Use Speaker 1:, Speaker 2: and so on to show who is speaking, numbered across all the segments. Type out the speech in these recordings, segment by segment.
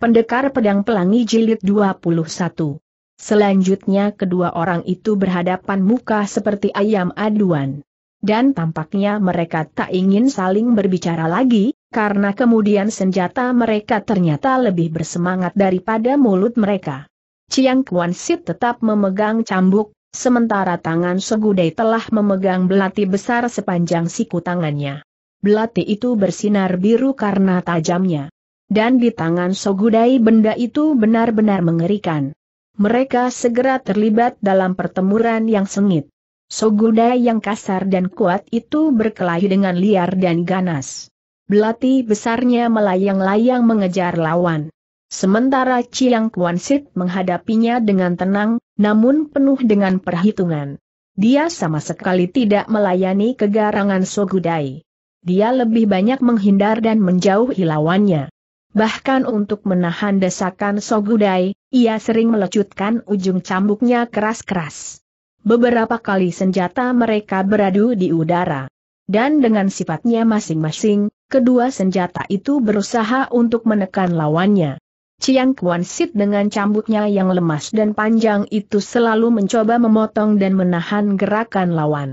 Speaker 1: Pendekar Pedang Pelangi Jilid 21. Selanjutnya kedua orang itu berhadapan muka seperti ayam aduan. Dan tampaknya mereka tak ingin saling berbicara lagi, karena kemudian senjata mereka ternyata lebih bersemangat daripada mulut mereka. Chiang Kuan Sit tetap memegang cambuk, sementara tangan Segudai telah memegang belati besar sepanjang siku tangannya. Belati itu bersinar biru karena tajamnya. Dan di tangan Sogudai benda itu benar-benar mengerikan. Mereka segera terlibat dalam pertempuran yang sengit. Sogudai yang kasar dan kuat itu berkelahi dengan liar dan ganas. Belati besarnya melayang-layang mengejar lawan. Sementara Chiang Kuan Sit menghadapinya dengan tenang, namun penuh dengan perhitungan. Dia sama sekali tidak melayani kegarangan Sogudai. Dia lebih banyak menghindar dan menjauhi lawannya. Bahkan untuk menahan desakan Sogudai, ia sering melecutkan ujung cambuknya keras-keras. Beberapa kali senjata mereka beradu di udara. Dan dengan sifatnya masing-masing, kedua senjata itu berusaha untuk menekan lawannya. Chiang Kuan Sit dengan cambuknya yang lemas dan panjang itu selalu mencoba memotong dan menahan gerakan lawan.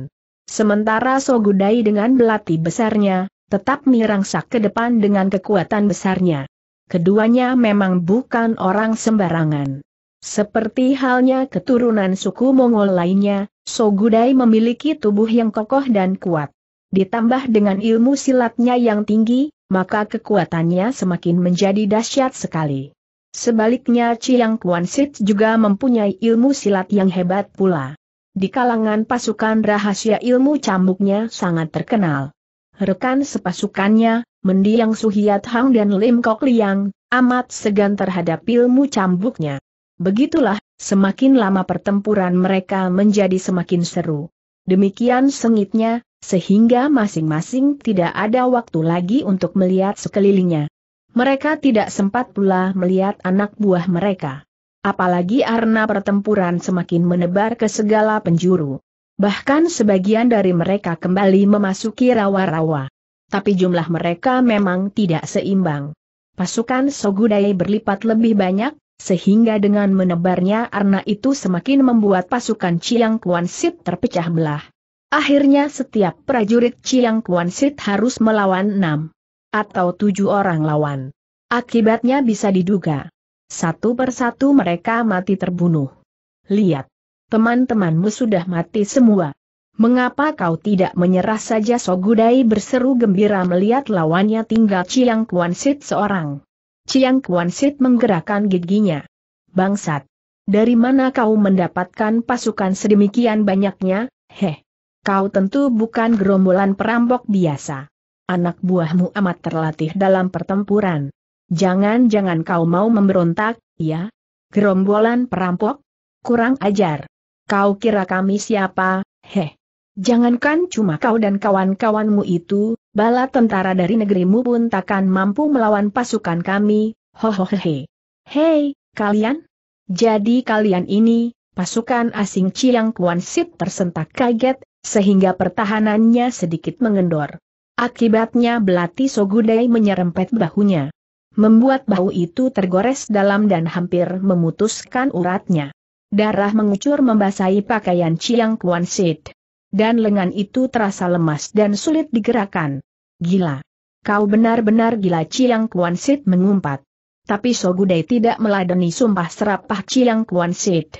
Speaker 1: Sementara Sogudai dengan belati besarnya, tetap mirangsak ke depan dengan kekuatan besarnya. Keduanya memang bukan orang sembarangan. Seperti halnya keturunan suku Mongol lainnya, Sogudai memiliki tubuh yang kokoh dan kuat. Ditambah dengan ilmu silatnya yang tinggi, maka kekuatannya semakin menjadi dahsyat sekali. Sebaliknya Chiang Kuan Sit juga mempunyai ilmu silat yang hebat pula. Di kalangan pasukan rahasia ilmu cambuknya sangat terkenal. Rekan sepasukannya, mendiang Suhiat Hang dan Lim Kok Liang, amat segan terhadap ilmu cambuknya. Begitulah, semakin lama pertempuran mereka menjadi semakin seru. Demikian sengitnya, sehingga masing-masing tidak ada waktu lagi untuk melihat sekelilingnya. Mereka tidak sempat pula melihat anak buah mereka. Apalagi arna pertempuran semakin menebar ke segala penjuru. Bahkan sebagian dari mereka kembali memasuki rawa-rawa. Tapi jumlah mereka memang tidak seimbang. Pasukan Sogudai berlipat lebih banyak, sehingga dengan menebarnya arna itu semakin membuat pasukan Chiang Kuan Sit terpecah belah. Akhirnya setiap prajurit Chiang Kuan Sit harus melawan enam atau tujuh orang lawan. Akibatnya bisa diduga. Satu persatu mereka mati terbunuh. Lihat, Teman-temanmu sudah mati semua. Mengapa kau tidak menyerah saja Sogudai berseru gembira melihat lawannya tinggal Chiang Kuan Sit seorang. Chiang Kuan Sit menggerakkan giginya. Bangsat! Dari mana kau mendapatkan pasukan sedemikian banyaknya, heh? Kau tentu bukan gerombolan perampok biasa. Anak buahmu amat terlatih dalam pertempuran. Jangan-jangan kau mau memberontak, ya? Gerombolan perampok? Kurang ajar. Kau kira kami siapa, heh? Jangankan cuma kau dan kawan-kawanmu itu, bala tentara dari negerimu pun takkan mampu melawan pasukan kami, he. Hei, kalian? Jadi kalian ini, pasukan asing Chiang Kuan Sit tersentak kaget, sehingga pertahanannya sedikit mengendor. Akibatnya belati Sogudai menyerempet bahunya. Membuat bahu itu tergores dalam dan hampir memutuskan uratnya. Darah mengucur membasahi pakaian Chiang Kuan Sid. Dan lengan itu terasa lemas dan sulit digerakkan. Gila. Kau benar-benar gila Chiang Kuan Sid mengumpat. Tapi Sogudai tidak meladeni sumpah serapah Chiang Kuan Sid.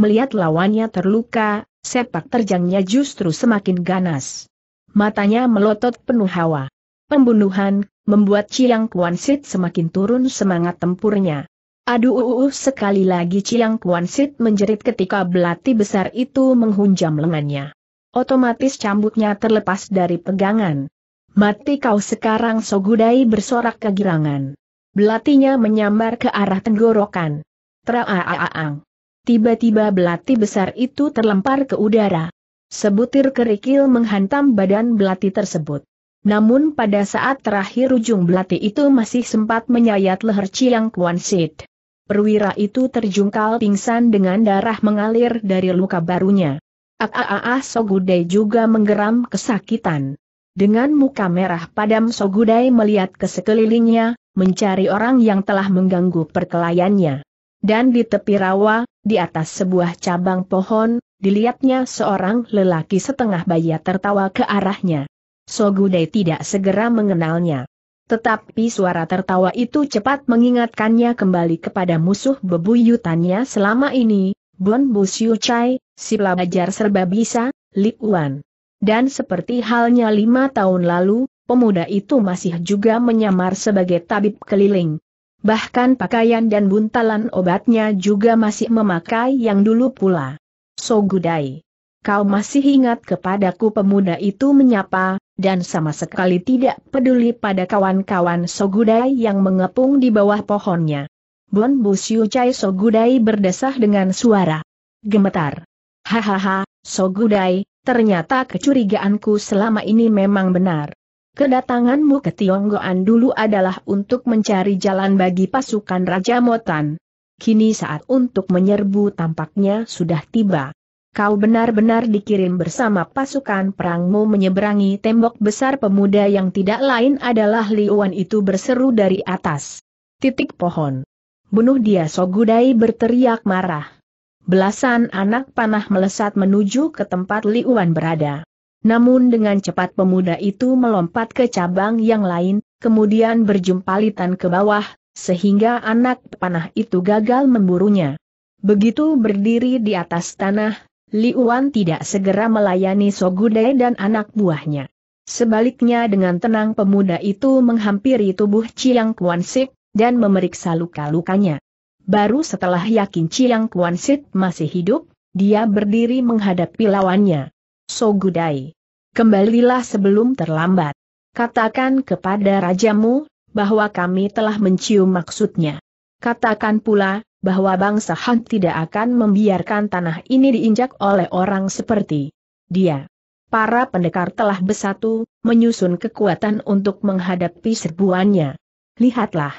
Speaker 1: Melihat lawannya terluka, sepak terjangnya justru semakin ganas. Matanya melotot penuh hawa. Pembunuhan, membuat Chiang Kuan Sit semakin turun semangat tempurnya. Aduh uh, uh, uh, sekali lagi Ciang Kuan Sit menjerit ketika belati besar itu menghunjam lengannya. Otomatis cambuknya terlepas dari pegangan. Mati kau sekarang Sogudai bersorak kegirangan. Belatinya menyambar ke arah tenggorokan. Traaaang. Tiba-tiba belati besar itu terlempar ke udara. Sebutir kerikil menghantam badan belati tersebut. Namun pada saat terakhir ujung belati itu masih sempat menyayat leher Ciang Kuan Sit perwira itu terjungkal pingsan dengan darah mengalir dari luka barunya. Aaah, Sogudai juga menggeram kesakitan. Dengan muka merah padam Sogudai melihat ke sekelilingnya, mencari orang yang telah mengganggu perkelayannya. Dan di tepi rawa, di atas sebuah cabang pohon, dilihatnya seorang lelaki setengah baya tertawa ke arahnya. Sogudai tidak segera mengenalnya. Tetapi suara tertawa itu cepat mengingatkannya kembali kepada musuh bebuyutannya selama ini, Bon Bu Chai, si pelajar serba bisa, Li Wan. Dan seperti halnya lima tahun lalu, pemuda itu masih juga menyamar sebagai tabib keliling. Bahkan pakaian dan buntalan obatnya juga masih memakai yang dulu pula. So Gudai, Kau masih ingat kepadaku pemuda itu menyapa, dan sama sekali tidak peduli pada kawan-kawan Sogudai yang mengepung di bawah pohonnya. Bon Busyu Chai Sogudai berdesah dengan suara gemetar. Hahaha, Sogudai, ternyata kecurigaanku selama ini memang benar. Kedatanganmu ke Tionggoan dulu adalah untuk mencari jalan bagi pasukan Raja Motan. Kini saat untuk menyerbu tampaknya sudah tiba kau benar-benar dikirim bersama pasukan perangmu menyeberangi tembok besar pemuda yang tidak lain adalah Liuan itu berseru dari atas. Titik pohon. Bunuh dia Sogudai berteriak marah. Belasan anak panah melesat menuju ke tempat Liuan berada. Namun dengan cepat pemuda itu melompat ke cabang yang lain, kemudian berjumpalitan ke bawah, sehingga anak panah itu gagal memburunya. Begitu berdiri di atas tanah, Liuan tidak segera melayani Sogudai dan anak buahnya. Sebaliknya dengan tenang pemuda itu menghampiri tubuh Chiang Kuan Sik, dan memeriksa luka-lukanya. Baru setelah yakin Chiang Kuan Sik masih hidup, dia berdiri menghadapi lawannya. Sogudai, kembalilah sebelum terlambat. Katakan kepada rajamu, bahwa kami telah mencium maksudnya. Katakan pula, bahwa bangsa Han tidak akan membiarkan tanah ini diinjak oleh orang seperti dia. Para pendekar telah bersatu, menyusun kekuatan untuk menghadapi serbuannya. Lihatlah.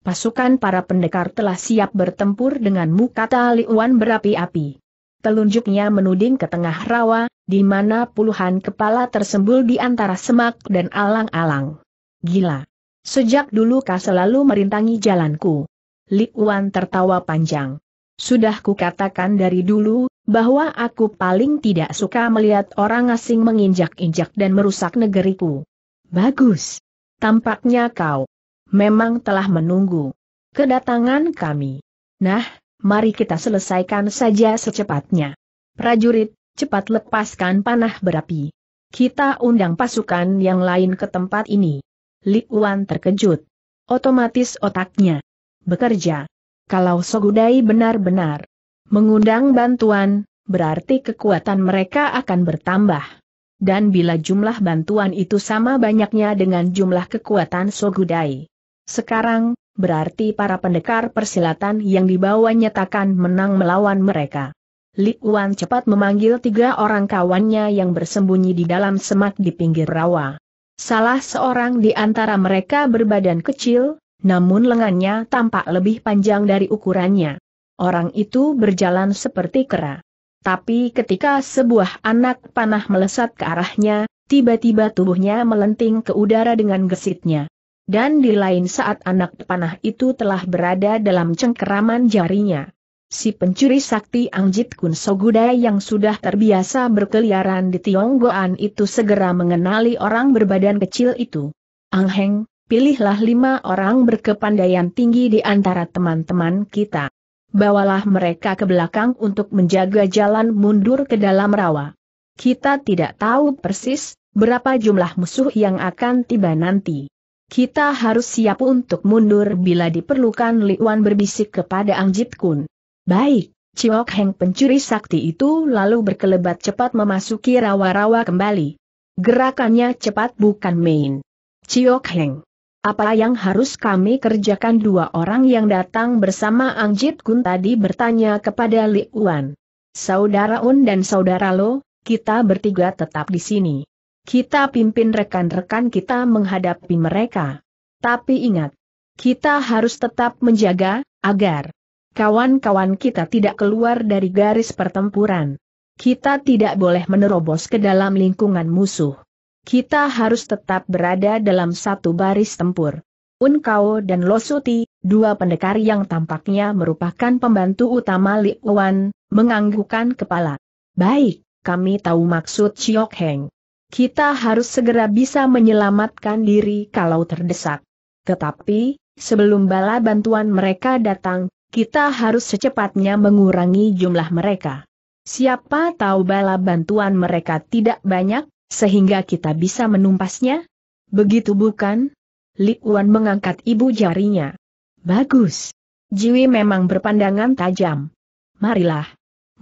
Speaker 1: Pasukan para pendekar telah siap bertempur denganmu kata Liuan berapi-api. Telunjuknya menuding ke tengah rawa, di mana puluhan kepala tersembul di antara semak dan alang-alang. Gila. Sejak dulu kau selalu merintangi jalanku. Li Wan tertawa panjang. Sudah kukatakan dari dulu, bahwa aku paling tidak suka melihat orang asing menginjak-injak dan merusak negeriku. Bagus. Tampaknya kau memang telah menunggu kedatangan kami. Nah, mari kita selesaikan saja secepatnya. Prajurit, cepat lepaskan panah berapi. Kita undang pasukan yang lain ke tempat ini. Li Wan terkejut. Otomatis otaknya bekerja. Kalau Sogudai benar-benar mengundang bantuan, berarti kekuatan mereka akan bertambah. Dan bila jumlah bantuan itu sama banyaknya dengan jumlah kekuatan Sogudai. Sekarang, berarti para pendekar persilatan yang dibawa nyatakan menang melawan mereka. Li Wan cepat memanggil tiga orang kawannya yang bersembunyi di dalam semak di pinggir rawa. Salah seorang di antara mereka berbadan kecil, namun lengannya tampak lebih panjang dari ukurannya. Orang itu berjalan seperti kera. Tapi ketika sebuah anak panah melesat ke arahnya, tiba-tiba tubuhnya melenting ke udara dengan gesitnya. Dan di lain saat anak panah itu telah berada dalam cengkeraman jarinya. Si pencuri sakti Angjit Kun Sogudai yang sudah terbiasa berkeliaran di Tionggoan itu segera mengenali orang berbadan kecil itu. Angheng, pilihlah lima orang berkepandaian tinggi di antara teman-teman kita. Bawalah mereka ke belakang untuk menjaga jalan mundur ke dalam rawa. Kita tidak tahu persis berapa jumlah musuh yang akan tiba nanti. Kita harus siap untuk mundur bila diperlukan Liwan berbisik kepada Ang Jit Kun. Baik, Ciok Heng pencuri sakti itu lalu berkelebat cepat memasuki rawa-rawa kembali. Gerakannya cepat bukan main. Ciok Heng apa yang harus kami kerjakan dua orang yang datang bersama Ang Jit Kun tadi bertanya kepada Li Wan. Saudara Un dan saudara Lo, kita bertiga tetap di sini. Kita pimpin rekan-rekan kita menghadapi mereka. Tapi ingat, kita harus tetap menjaga, agar kawan-kawan kita tidak keluar dari garis pertempuran. Kita tidak boleh menerobos ke dalam lingkungan musuh kita harus tetap berada dalam satu baris tempur. Unkao dan Losuti, dua pendekar yang tampaknya merupakan pembantu utama Li Wan, menganggukkan kepala. Baik, kami tahu maksud Chiok Heng. Kita harus segera bisa menyelamatkan diri kalau terdesak. Tetapi, sebelum bala bantuan mereka datang, kita harus secepatnya mengurangi jumlah mereka. Siapa tahu bala bantuan mereka tidak banyak, sehingga kita bisa menumpasnya? Begitu bukan? Li Wan mengangkat ibu jarinya. Bagus. Jiwi memang berpandangan tajam. Marilah.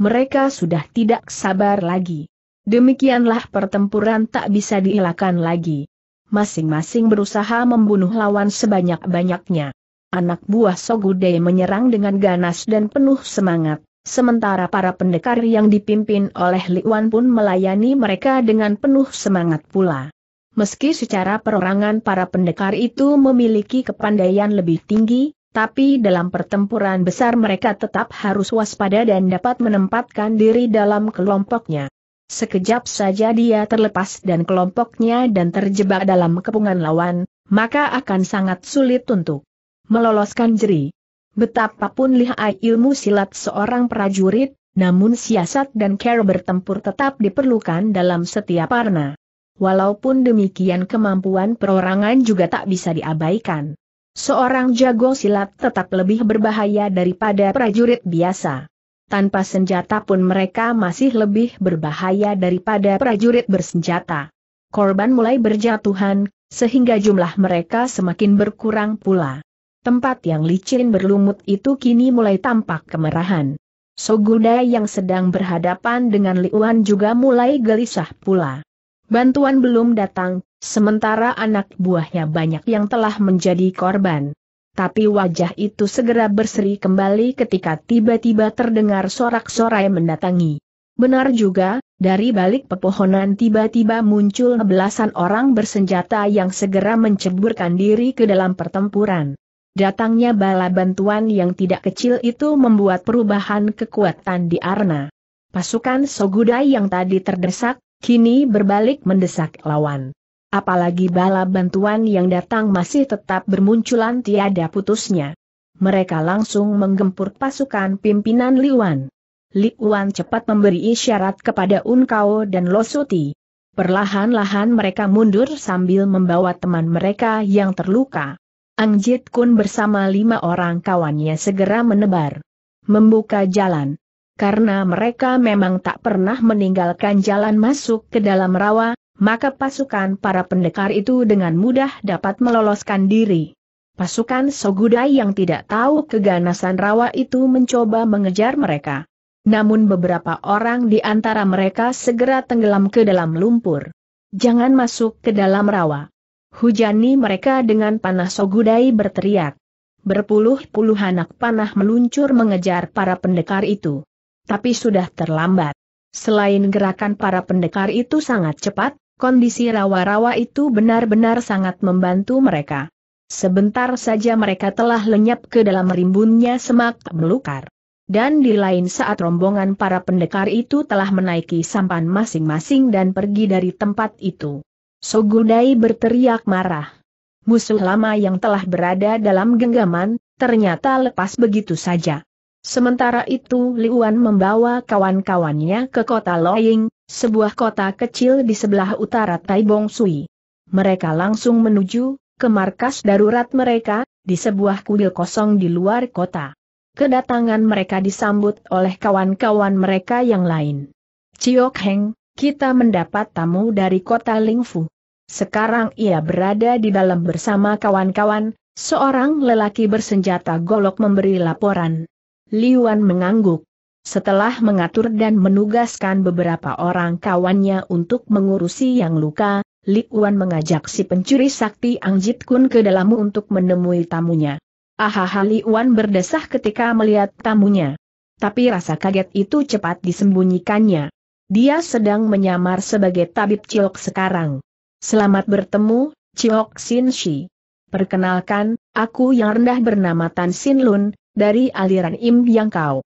Speaker 1: Mereka sudah tidak sabar lagi. Demikianlah pertempuran tak bisa dielakkan lagi. Masing-masing berusaha membunuh lawan sebanyak-banyaknya. Anak buah Sogude menyerang dengan ganas dan penuh semangat. Sementara para pendekar yang dipimpin oleh Liwan pun melayani mereka dengan penuh semangat pula. Meski secara perorangan para pendekar itu memiliki kepandaian lebih tinggi, tapi dalam pertempuran besar mereka tetap harus waspada dan dapat menempatkan diri dalam kelompoknya. Sekejap saja dia terlepas dan kelompoknya dan terjebak dalam kepungan lawan, maka akan sangat sulit untuk meloloskan jeri. Betapapun lihai ilmu silat seorang prajurit, namun siasat dan care bertempur tetap diperlukan dalam setiap arna. Walaupun demikian kemampuan perorangan juga tak bisa diabaikan. Seorang jago silat tetap lebih berbahaya daripada prajurit biasa. Tanpa senjata pun mereka masih lebih berbahaya daripada prajurit bersenjata. Korban mulai berjatuhan, sehingga jumlah mereka semakin berkurang pula. Tempat yang licin berlumut itu kini mulai tampak kemerahan. Soguda yang sedang berhadapan dengan Liuan juga mulai gelisah pula. Bantuan belum datang, sementara anak buahnya banyak yang telah menjadi korban. Tapi wajah itu segera berseri kembali ketika tiba-tiba terdengar sorak-sorai mendatangi. Benar juga, dari balik pepohonan tiba-tiba muncul belasan orang bersenjata yang segera menceburkan diri ke dalam pertempuran. Datangnya bala bantuan yang tidak kecil itu membuat perubahan kekuatan di Arna. Pasukan Sogudai yang tadi terdesak, kini berbalik mendesak lawan. Apalagi bala bantuan yang datang masih tetap bermunculan tiada putusnya. Mereka langsung menggempur pasukan pimpinan Liwan. Liwan cepat memberi isyarat kepada Unkao dan Losuti. Perlahan-lahan mereka mundur sambil membawa teman mereka yang terluka. Ang Jit Kun bersama lima orang kawannya segera menebar. Membuka jalan. Karena mereka memang tak pernah meninggalkan jalan masuk ke dalam rawa, maka pasukan para pendekar itu dengan mudah dapat meloloskan diri. Pasukan Sogudai yang tidak tahu keganasan rawa itu mencoba mengejar mereka. Namun beberapa orang di antara mereka segera tenggelam ke dalam lumpur. Jangan masuk ke dalam rawa. Hujani mereka dengan panah Sogudai berteriak. Berpuluh-puluh anak panah meluncur mengejar para pendekar itu. Tapi sudah terlambat. Selain gerakan para pendekar itu sangat cepat, kondisi rawa-rawa itu benar-benar sangat membantu mereka. Sebentar saja mereka telah lenyap ke dalam rimbunnya semak belukar. Dan di lain saat rombongan para pendekar itu telah menaiki sampan masing-masing dan pergi dari tempat itu. Sogudai berteriak marah. Musuh lama yang telah berada dalam genggaman, ternyata lepas begitu saja. Sementara itu Liuan membawa kawan-kawannya ke kota Loying, sebuah kota kecil di sebelah utara Taibong Sui. Mereka langsung menuju ke markas darurat mereka, di sebuah kuil kosong di luar kota. Kedatangan mereka disambut oleh kawan-kawan mereka yang lain. Chiok Heng, kita mendapat tamu dari kota Lingfu. Sekarang ia berada di dalam bersama kawan-kawan, seorang lelaki bersenjata golok memberi laporan. Liuan mengangguk. Setelah mengatur dan menugaskan beberapa orang kawannya untuk mengurusi yang luka, Liwan mengajak si pencuri sakti Angjit Kun ke dalam untuk menemui tamunya. Ahaha Liwan berdesah ketika melihat tamunya. Tapi rasa kaget itu cepat disembunyikannya. Dia sedang menyamar sebagai tabib cilok sekarang. Selamat bertemu, Chiok Sin Shi. Perkenalkan, aku yang rendah bernama Tan Sin Lun, dari aliran Im Yang Kau.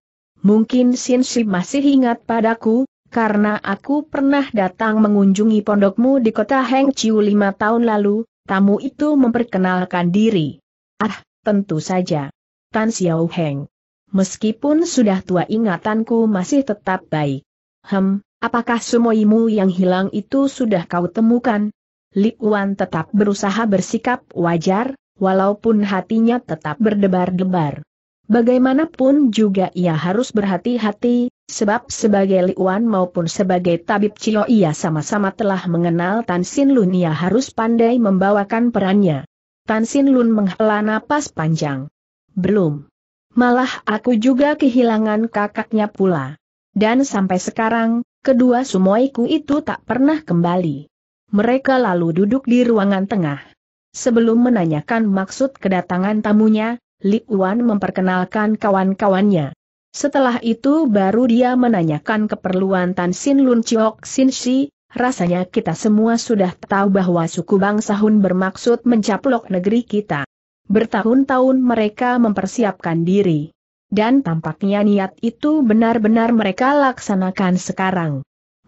Speaker 1: Mungkin Sin Shi masih ingat padaku, karena aku pernah datang mengunjungi pondokmu di kota Heng Chiu lima tahun lalu, tamu itu memperkenalkan diri. Ah, tentu saja. Tan Xiao Heng. Meskipun sudah tua ingatanku masih tetap baik. Hem, apakah imu yang hilang itu sudah kau temukan? Li Wan tetap berusaha bersikap wajar, walaupun hatinya tetap berdebar-debar. Bagaimanapun juga ia harus berhati-hati, sebab sebagai Li Wan maupun sebagai tabib Cilo ia sama-sama telah mengenal Tan Sin Lun ia harus pandai membawakan perannya. Tan Sin Lun menghela napas panjang. Belum. Malah aku juga kehilangan kakaknya pula. Dan sampai sekarang, kedua sumoiku itu tak pernah kembali mereka lalu duduk di ruangan tengah. Sebelum menanyakan maksud kedatangan tamunya, Li Wan memperkenalkan kawan-kawannya. Setelah itu baru dia menanyakan keperluan Tan Sin Lun Chiok Sin Shi, rasanya kita semua sudah tahu bahwa suku bangsa Hun bermaksud mencaplok negeri kita. Bertahun-tahun mereka mempersiapkan diri. Dan tampaknya niat itu benar-benar mereka laksanakan sekarang.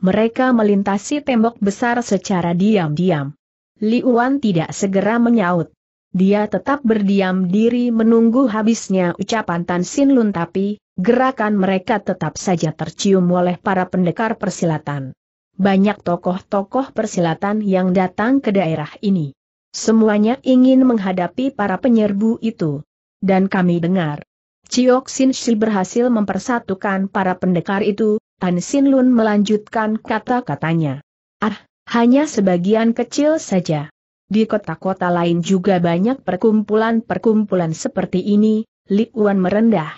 Speaker 1: Mereka melintasi tembok besar secara diam-diam. Liuan tidak segera menyaut. Dia tetap berdiam diri menunggu habisnya ucapan Tan Sin Lun tapi, gerakan mereka tetap saja tercium oleh para pendekar persilatan. Banyak tokoh-tokoh persilatan yang datang ke daerah ini. Semuanya ingin menghadapi para penyerbu itu. Dan kami dengar, Chiok Sin Shi berhasil mempersatukan para pendekar itu, Tan Sin Lun melanjutkan kata-katanya. Ah, hanya sebagian kecil saja. Di kota-kota lain juga banyak perkumpulan-perkumpulan seperti ini, Li Wan merendah.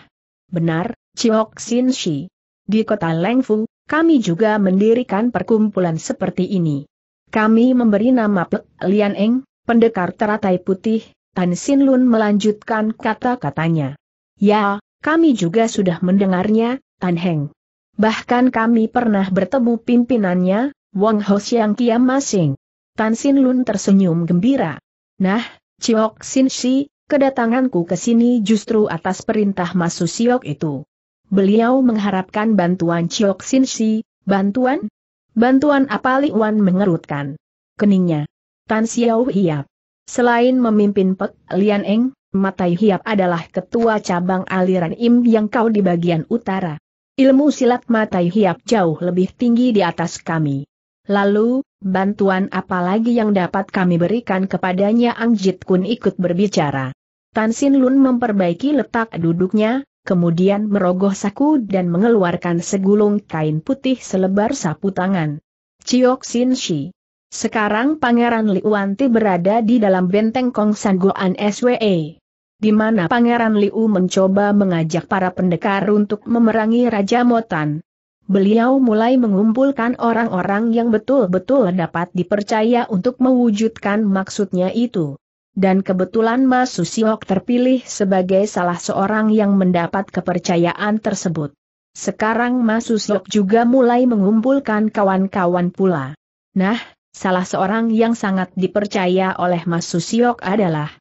Speaker 1: Benar, Chiok Sin Shi. Di kota Lengfu, kami juga mendirikan perkumpulan seperti ini. Kami memberi nama Pe Lian Eng, pendekar teratai putih, Tan Sin Lun melanjutkan kata-katanya. Ya, kami juga sudah mendengarnya, Tan Heng. Bahkan kami pernah bertemu pimpinannya, Wong Ho Siang Kiam Masing. Tan Sin Lun tersenyum gembira. Nah, Chiok Sin Si, kedatanganku ke sini justru atas perintah Masu Siok itu. Beliau mengharapkan bantuan Chiok Sin Si, bantuan? Bantuan apa Li Wan mengerutkan? Keningnya. Tan Xiao Hiap. Selain memimpin Pek Lian Eng, Matai Hiap adalah ketua cabang aliran Im yang kau di bagian utara. Ilmu silat matai hiap jauh lebih tinggi di atas kami. Lalu, bantuan apa lagi yang dapat kami berikan kepadanya Ang Jit Kun ikut berbicara. Tan Sin Lun memperbaiki letak duduknya, kemudian merogoh saku dan mengeluarkan segulung kain putih selebar sapu tangan. Ciok Sin Shi. Sekarang Pangeran Liuanti berada di dalam benteng Kong San Goan SWE di mana Pangeran Liu mencoba mengajak para pendekar untuk memerangi Raja Motan. Beliau mulai mengumpulkan orang-orang yang betul-betul dapat dipercaya untuk mewujudkan maksudnya itu. Dan kebetulan Mas Susiok terpilih sebagai salah seorang yang mendapat kepercayaan tersebut. Sekarang Mas Susiok juga mulai mengumpulkan kawan-kawan pula. Nah, salah seorang yang sangat dipercaya oleh Mas Susiok adalah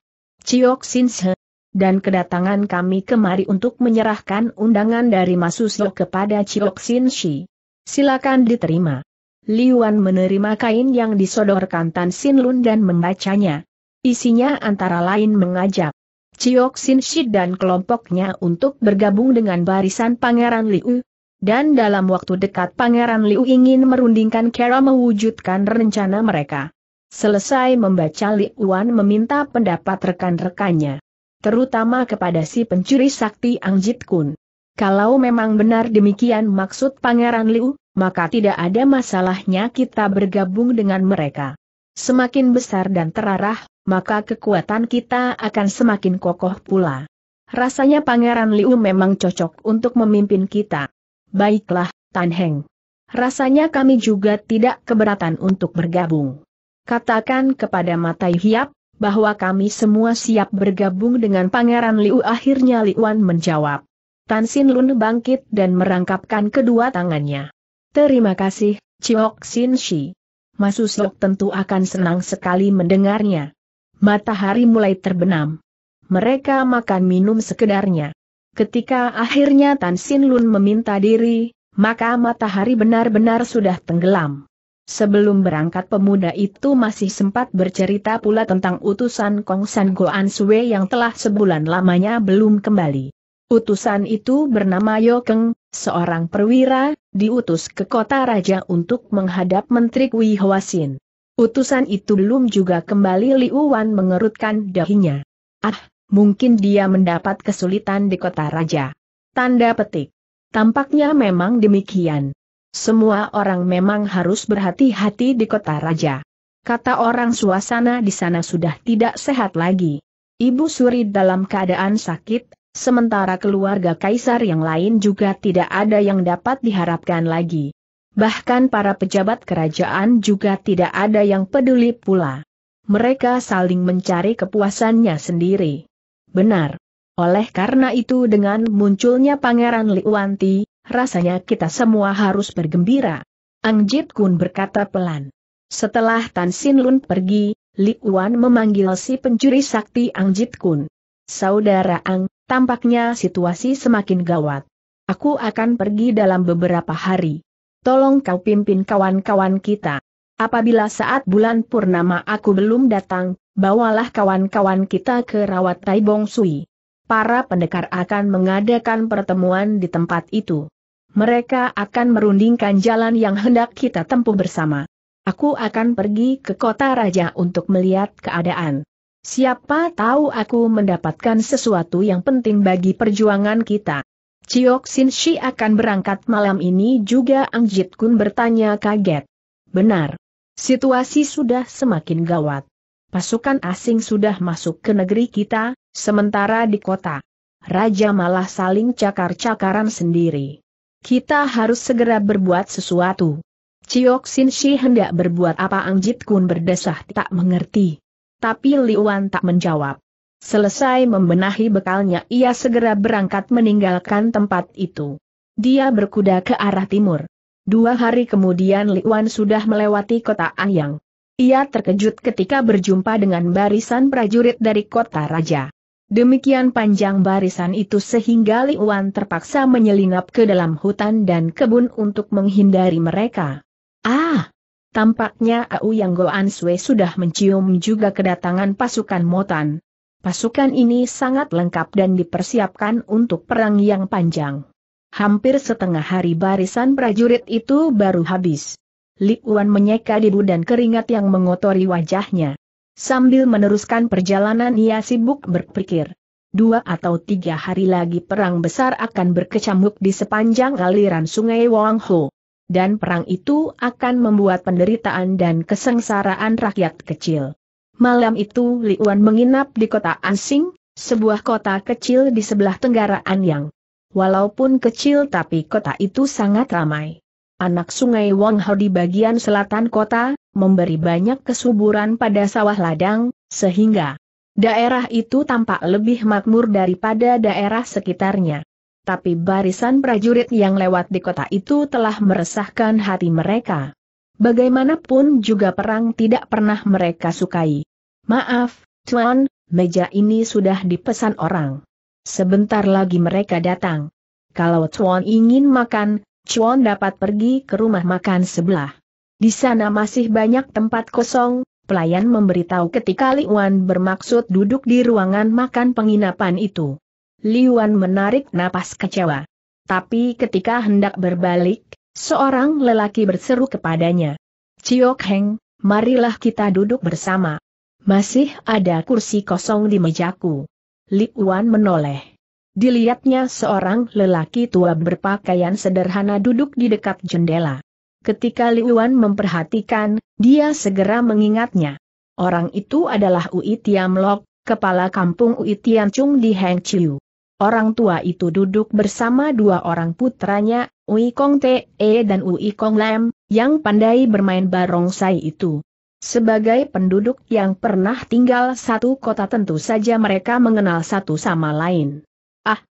Speaker 1: Chiok Sinse dan kedatangan kami kemari untuk menyerahkan undangan dari Masusio kepada Chiok Sin Shi. Silakan diterima. Liuan menerima kain yang disodorkan Tan Sin Lun dan membacanya. Isinya antara lain mengajak Chiok Sin Shi dan kelompoknya untuk bergabung dengan barisan Pangeran Liu. Dan dalam waktu dekat Pangeran Liu ingin merundingkan cara mewujudkan rencana mereka. Selesai membaca Liuan meminta pendapat rekan-rekannya terutama kepada si pencuri sakti Angjit Kun. Kalau memang benar demikian maksud Pangeran Liu, maka tidak ada masalahnya kita bergabung dengan mereka. Semakin besar dan terarah, maka kekuatan kita akan semakin kokoh pula. Rasanya Pangeran Liu memang cocok untuk memimpin kita. Baiklah, Tan Heng. Rasanya kami juga tidak keberatan untuk bergabung. Katakan kepada Matai Hiap, bahwa kami semua siap bergabung dengan Pangeran Liu. Akhirnya Liuan menjawab. Tan Sin Lun bangkit dan merangkapkan kedua tangannya. Terima kasih, Chiok Sin Shi. Masusok tentu akan senang sekali mendengarnya. Matahari mulai terbenam. Mereka makan minum sekedarnya. Ketika akhirnya Tan Sin Lun meminta diri, maka matahari benar-benar sudah tenggelam. Sebelum berangkat pemuda itu masih sempat bercerita pula tentang utusan Kong San Goan Sue yang telah sebulan lamanya belum kembali. Utusan itu bernama Yokeng, seorang perwira, diutus ke kota raja untuk menghadap Menteri Kui Hwasin. Utusan itu belum juga kembali Liu Wan mengerutkan dahinya. Ah, mungkin dia mendapat kesulitan di kota raja. Tanda petik. Tampaknya memang demikian. Semua orang memang harus berhati-hati di kota raja. Kata orang suasana di sana sudah tidak sehat lagi. Ibu Suri dalam keadaan sakit, sementara keluarga kaisar yang lain juga tidak ada yang dapat diharapkan lagi. Bahkan para pejabat kerajaan juga tidak ada yang peduli pula. Mereka saling mencari kepuasannya sendiri. Benar. Oleh karena itu dengan munculnya Pangeran Liwanti, rasanya kita semua harus bergembira. Ang Jit Kun berkata pelan. Setelah Tan Sin Lun pergi, Li Wan memanggil si pencuri sakti Ang Jit Kun. Saudara Ang, tampaknya situasi semakin gawat. Aku akan pergi dalam beberapa hari. Tolong kau pimpin kawan-kawan kita. Apabila saat bulan purnama aku belum datang, bawalah kawan-kawan kita ke Rawat Taibong Sui para pendekar akan mengadakan pertemuan di tempat itu. Mereka akan merundingkan jalan yang hendak kita tempuh bersama. Aku akan pergi ke kota raja untuk melihat keadaan. Siapa tahu aku mendapatkan sesuatu yang penting bagi perjuangan kita. Ciok Sin Shi akan berangkat malam ini juga Ang Jit Kun bertanya kaget. Benar. Situasi sudah semakin gawat pasukan asing sudah masuk ke negeri kita, sementara di kota. Raja malah saling cakar-cakaran sendiri. Kita harus segera berbuat sesuatu. Ciok Sin Shi hendak berbuat apa Ang Jit Kun berdesah tak mengerti. Tapi Liuan tak menjawab. Selesai membenahi bekalnya ia segera berangkat meninggalkan tempat itu. Dia berkuda ke arah timur. Dua hari kemudian Liuan sudah melewati kota Anyang. Ia terkejut ketika berjumpa dengan barisan prajurit dari kota raja. Demikian panjang barisan itu sehingga Liuan terpaksa menyelinap ke dalam hutan dan kebun untuk menghindari mereka. Ah! Tampaknya Au Yang Goan Sui sudah mencium juga kedatangan pasukan Motan. Pasukan ini sangat lengkap dan dipersiapkan untuk perang yang panjang. Hampir setengah hari barisan prajurit itu baru habis. Li Wan menyeka debu dan keringat yang mengotori wajahnya. Sambil meneruskan perjalanan ia sibuk berpikir. Dua atau tiga hari lagi perang besar akan berkecamuk di sepanjang aliran sungai Ho. Dan perang itu akan membuat penderitaan dan kesengsaraan rakyat kecil. Malam itu Li Wan menginap di kota Ansing, sebuah kota kecil di sebelah tenggara Anyang. Walaupun kecil tapi kota itu sangat ramai anak sungai Ho di bagian selatan kota, memberi banyak kesuburan pada sawah ladang, sehingga daerah itu tampak lebih makmur daripada daerah sekitarnya. Tapi barisan prajurit yang lewat di kota itu telah meresahkan hati mereka. Bagaimanapun juga perang tidak pernah mereka sukai. Maaf, Tuan, meja ini sudah dipesan orang. Sebentar lagi mereka datang. Kalau Tuan ingin makan, Chuan dapat pergi ke rumah makan sebelah. Di sana masih banyak tempat kosong, pelayan memberitahu ketika Li Wan bermaksud duduk di ruangan makan penginapan itu. Li Wan menarik napas kecewa. Tapi ketika hendak berbalik, seorang lelaki berseru kepadanya. Chiok Heng, marilah kita duduk bersama. Masih ada kursi kosong di mejaku. Li Wan menoleh dilihatnya seorang lelaki tua berpakaian sederhana duduk di dekat jendela. Ketika Liuan memperhatikan, dia segera mengingatnya. Orang itu adalah Ui Tiam Lok, kepala kampung Ui Tiam Chung di Heng Chiu. Orang tua itu duduk bersama dua orang putranya, Ui Kong Te e dan Ui Kong Lam, yang pandai bermain barongsai itu. Sebagai penduduk yang pernah tinggal satu kota tentu saja mereka mengenal satu sama lain.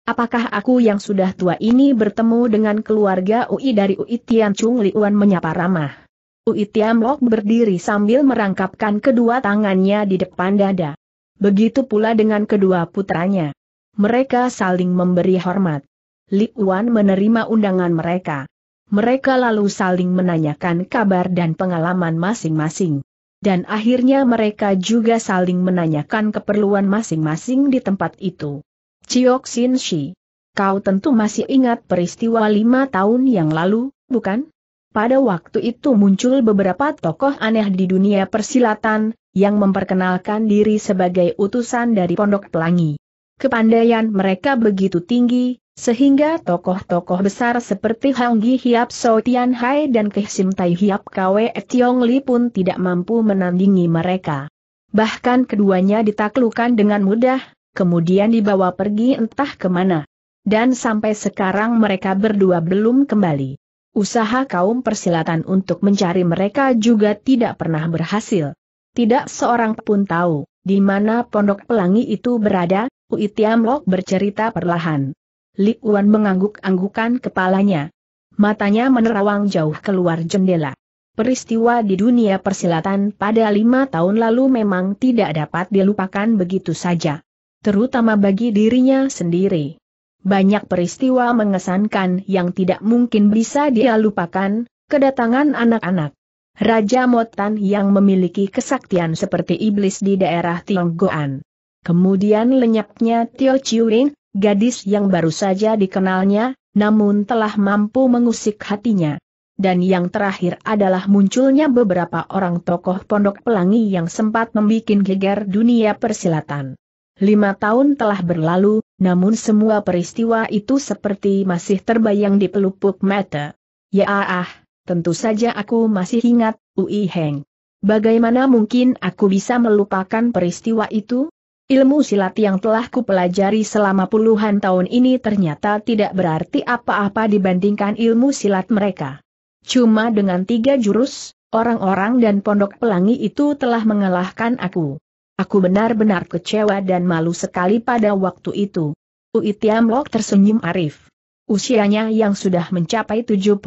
Speaker 1: Apakah aku yang sudah tua ini bertemu dengan keluarga Ui dari Ui Tian Chung Liuan menyapa ramah. Ui Tian Lok berdiri sambil merangkapkan kedua tangannya di depan dada. Begitu pula dengan kedua putranya. Mereka saling memberi hormat. Liuan menerima undangan mereka. Mereka lalu saling menanyakan kabar dan pengalaman masing-masing. Dan akhirnya mereka juga saling menanyakan keperluan masing-masing di tempat itu. Chiok Sin Shi. Kau tentu masih ingat peristiwa lima tahun yang lalu, bukan? Pada waktu itu muncul beberapa tokoh aneh di dunia persilatan, yang memperkenalkan diri sebagai utusan dari Pondok Pelangi. Kepandaian mereka begitu tinggi, sehingga tokoh-tokoh besar seperti Hanggi Hiap So Tian Hai dan Kehsim Tai Hiap Kwe Tiong Li pun tidak mampu menandingi mereka. Bahkan keduanya ditaklukkan dengan mudah, kemudian dibawa pergi entah kemana. Dan sampai sekarang mereka berdua belum kembali. Usaha kaum persilatan untuk mencari mereka juga tidak pernah berhasil. Tidak seorang pun tahu, di mana pondok pelangi itu berada, Ui Lok bercerita perlahan. Li Wan mengangguk-anggukan kepalanya. Matanya menerawang jauh keluar jendela. Peristiwa di dunia persilatan pada lima tahun lalu memang tidak dapat dilupakan begitu saja terutama bagi dirinya sendiri. Banyak peristiwa mengesankan yang tidak mungkin bisa dia lupakan, kedatangan anak-anak. Raja Motan yang memiliki kesaktian seperti iblis di daerah Tionggoan. Kemudian lenyapnya Tio Chiurin, gadis yang baru saja dikenalnya, namun telah mampu mengusik hatinya. Dan yang terakhir adalah munculnya beberapa orang tokoh pondok pelangi yang sempat membuat geger dunia persilatan. Lima tahun telah berlalu, namun semua peristiwa itu seperti masih terbayang di pelupuk mata. Ya ah, tentu saja aku masih ingat, Ui Heng. Bagaimana mungkin aku bisa melupakan peristiwa itu? Ilmu silat yang telah kupelajari selama puluhan tahun ini ternyata tidak berarti apa-apa dibandingkan ilmu silat mereka. Cuma dengan tiga jurus, orang-orang dan pondok pelangi itu telah mengalahkan aku. Aku benar-benar kecewa dan malu sekali pada waktu itu. Uitiam Lok tersenyum arif. Usianya yang sudah mencapai 75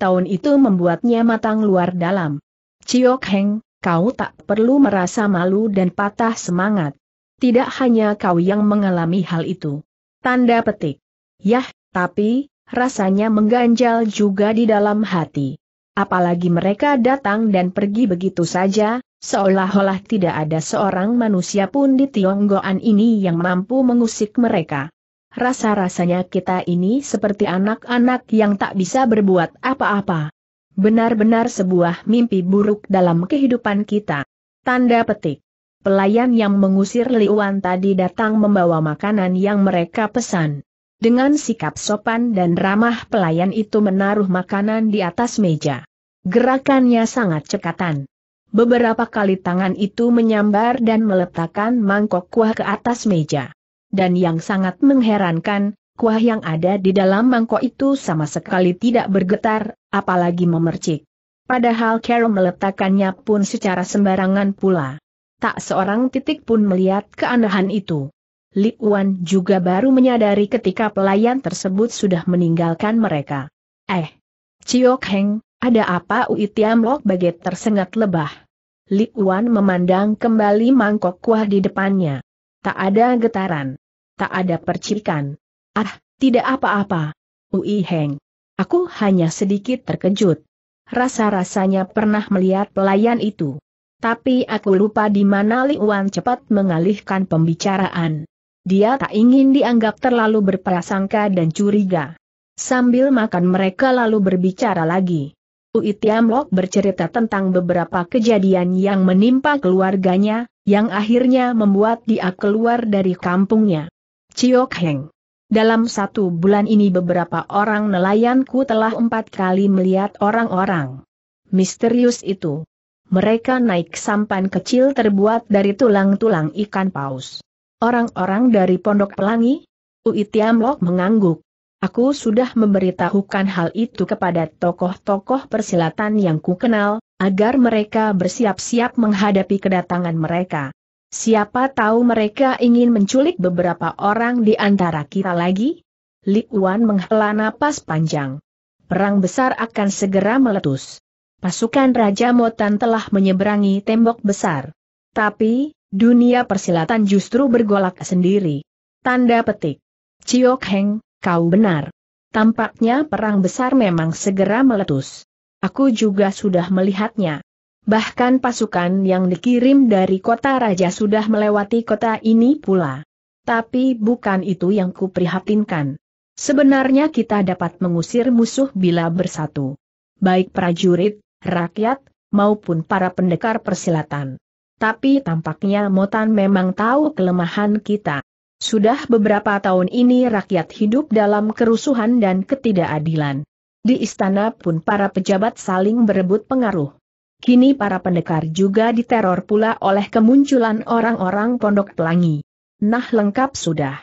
Speaker 1: tahun itu membuatnya matang luar dalam. Ciok Heng, kau tak perlu merasa malu dan patah semangat. Tidak hanya kau yang mengalami hal itu. Tanda petik. Yah, tapi, rasanya mengganjal juga di dalam hati. Apalagi mereka datang dan pergi begitu saja, Seolah-olah tidak ada seorang manusia pun di Tionggoan ini yang mampu mengusik mereka. Rasa-rasanya kita ini seperti anak-anak yang tak bisa berbuat apa-apa. Benar-benar sebuah mimpi buruk dalam kehidupan kita. Tanda petik. Pelayan yang mengusir Liuan tadi datang membawa makanan yang mereka pesan. Dengan sikap sopan dan ramah pelayan itu menaruh makanan di atas meja. Gerakannya sangat cekatan. Beberapa kali tangan itu menyambar dan meletakkan mangkok kuah ke atas meja. Dan yang sangat mengherankan, kuah yang ada di dalam mangkok itu sama sekali tidak bergetar, apalagi memercik. Padahal Carol meletakkannya pun secara sembarangan pula. Tak seorang titik pun melihat keanehan itu. Li Wan juga baru menyadari ketika pelayan tersebut sudah meninggalkan mereka. Eh, Chiok Heng, ada apa Uitiam Lok Baget tersengat lebah? Li Wan memandang kembali mangkok kuah di depannya. Tak ada getaran. Tak ada percikan. Ah, tidak apa-apa. Ui Heng. Aku hanya sedikit terkejut. Rasa-rasanya pernah melihat pelayan itu. Tapi aku lupa di mana Li Wan cepat mengalihkan pembicaraan. Dia tak ingin dianggap terlalu berprasangka dan curiga. Sambil makan mereka lalu berbicara lagi. Uitiam Lok bercerita tentang beberapa kejadian yang menimpa keluarganya, yang akhirnya membuat dia keluar dari kampungnya. Ciok Heng. Dalam satu bulan ini beberapa orang nelayanku telah empat kali melihat orang-orang. Misterius itu. Mereka naik sampan kecil terbuat dari tulang-tulang ikan paus. Orang-orang dari Pondok Pelangi? Uitiam Lok mengangguk. Aku sudah memberitahukan hal itu kepada tokoh-tokoh persilatan yang kukenal, agar mereka bersiap-siap menghadapi kedatangan mereka. Siapa tahu mereka ingin menculik beberapa orang di antara kita lagi? Li Wan menghela napas panjang. Perang besar akan segera meletus. Pasukan Raja Motan telah menyeberangi tembok besar. Tapi, dunia persilatan justru bergolak sendiri. Tanda petik. Ciok Heng, kau benar. Tampaknya perang besar memang segera meletus. Aku juga sudah melihatnya. Bahkan pasukan yang dikirim dari kota raja sudah melewati kota ini pula. Tapi bukan itu yang kuprihatinkan. Sebenarnya kita dapat mengusir musuh bila bersatu. Baik prajurit, rakyat, maupun para pendekar persilatan. Tapi tampaknya Motan memang tahu kelemahan kita. Sudah beberapa tahun ini rakyat hidup dalam kerusuhan dan ketidakadilan. Di istana pun para pejabat saling berebut pengaruh. Kini para pendekar juga diteror pula oleh kemunculan orang-orang pondok pelangi. Nah lengkap sudah.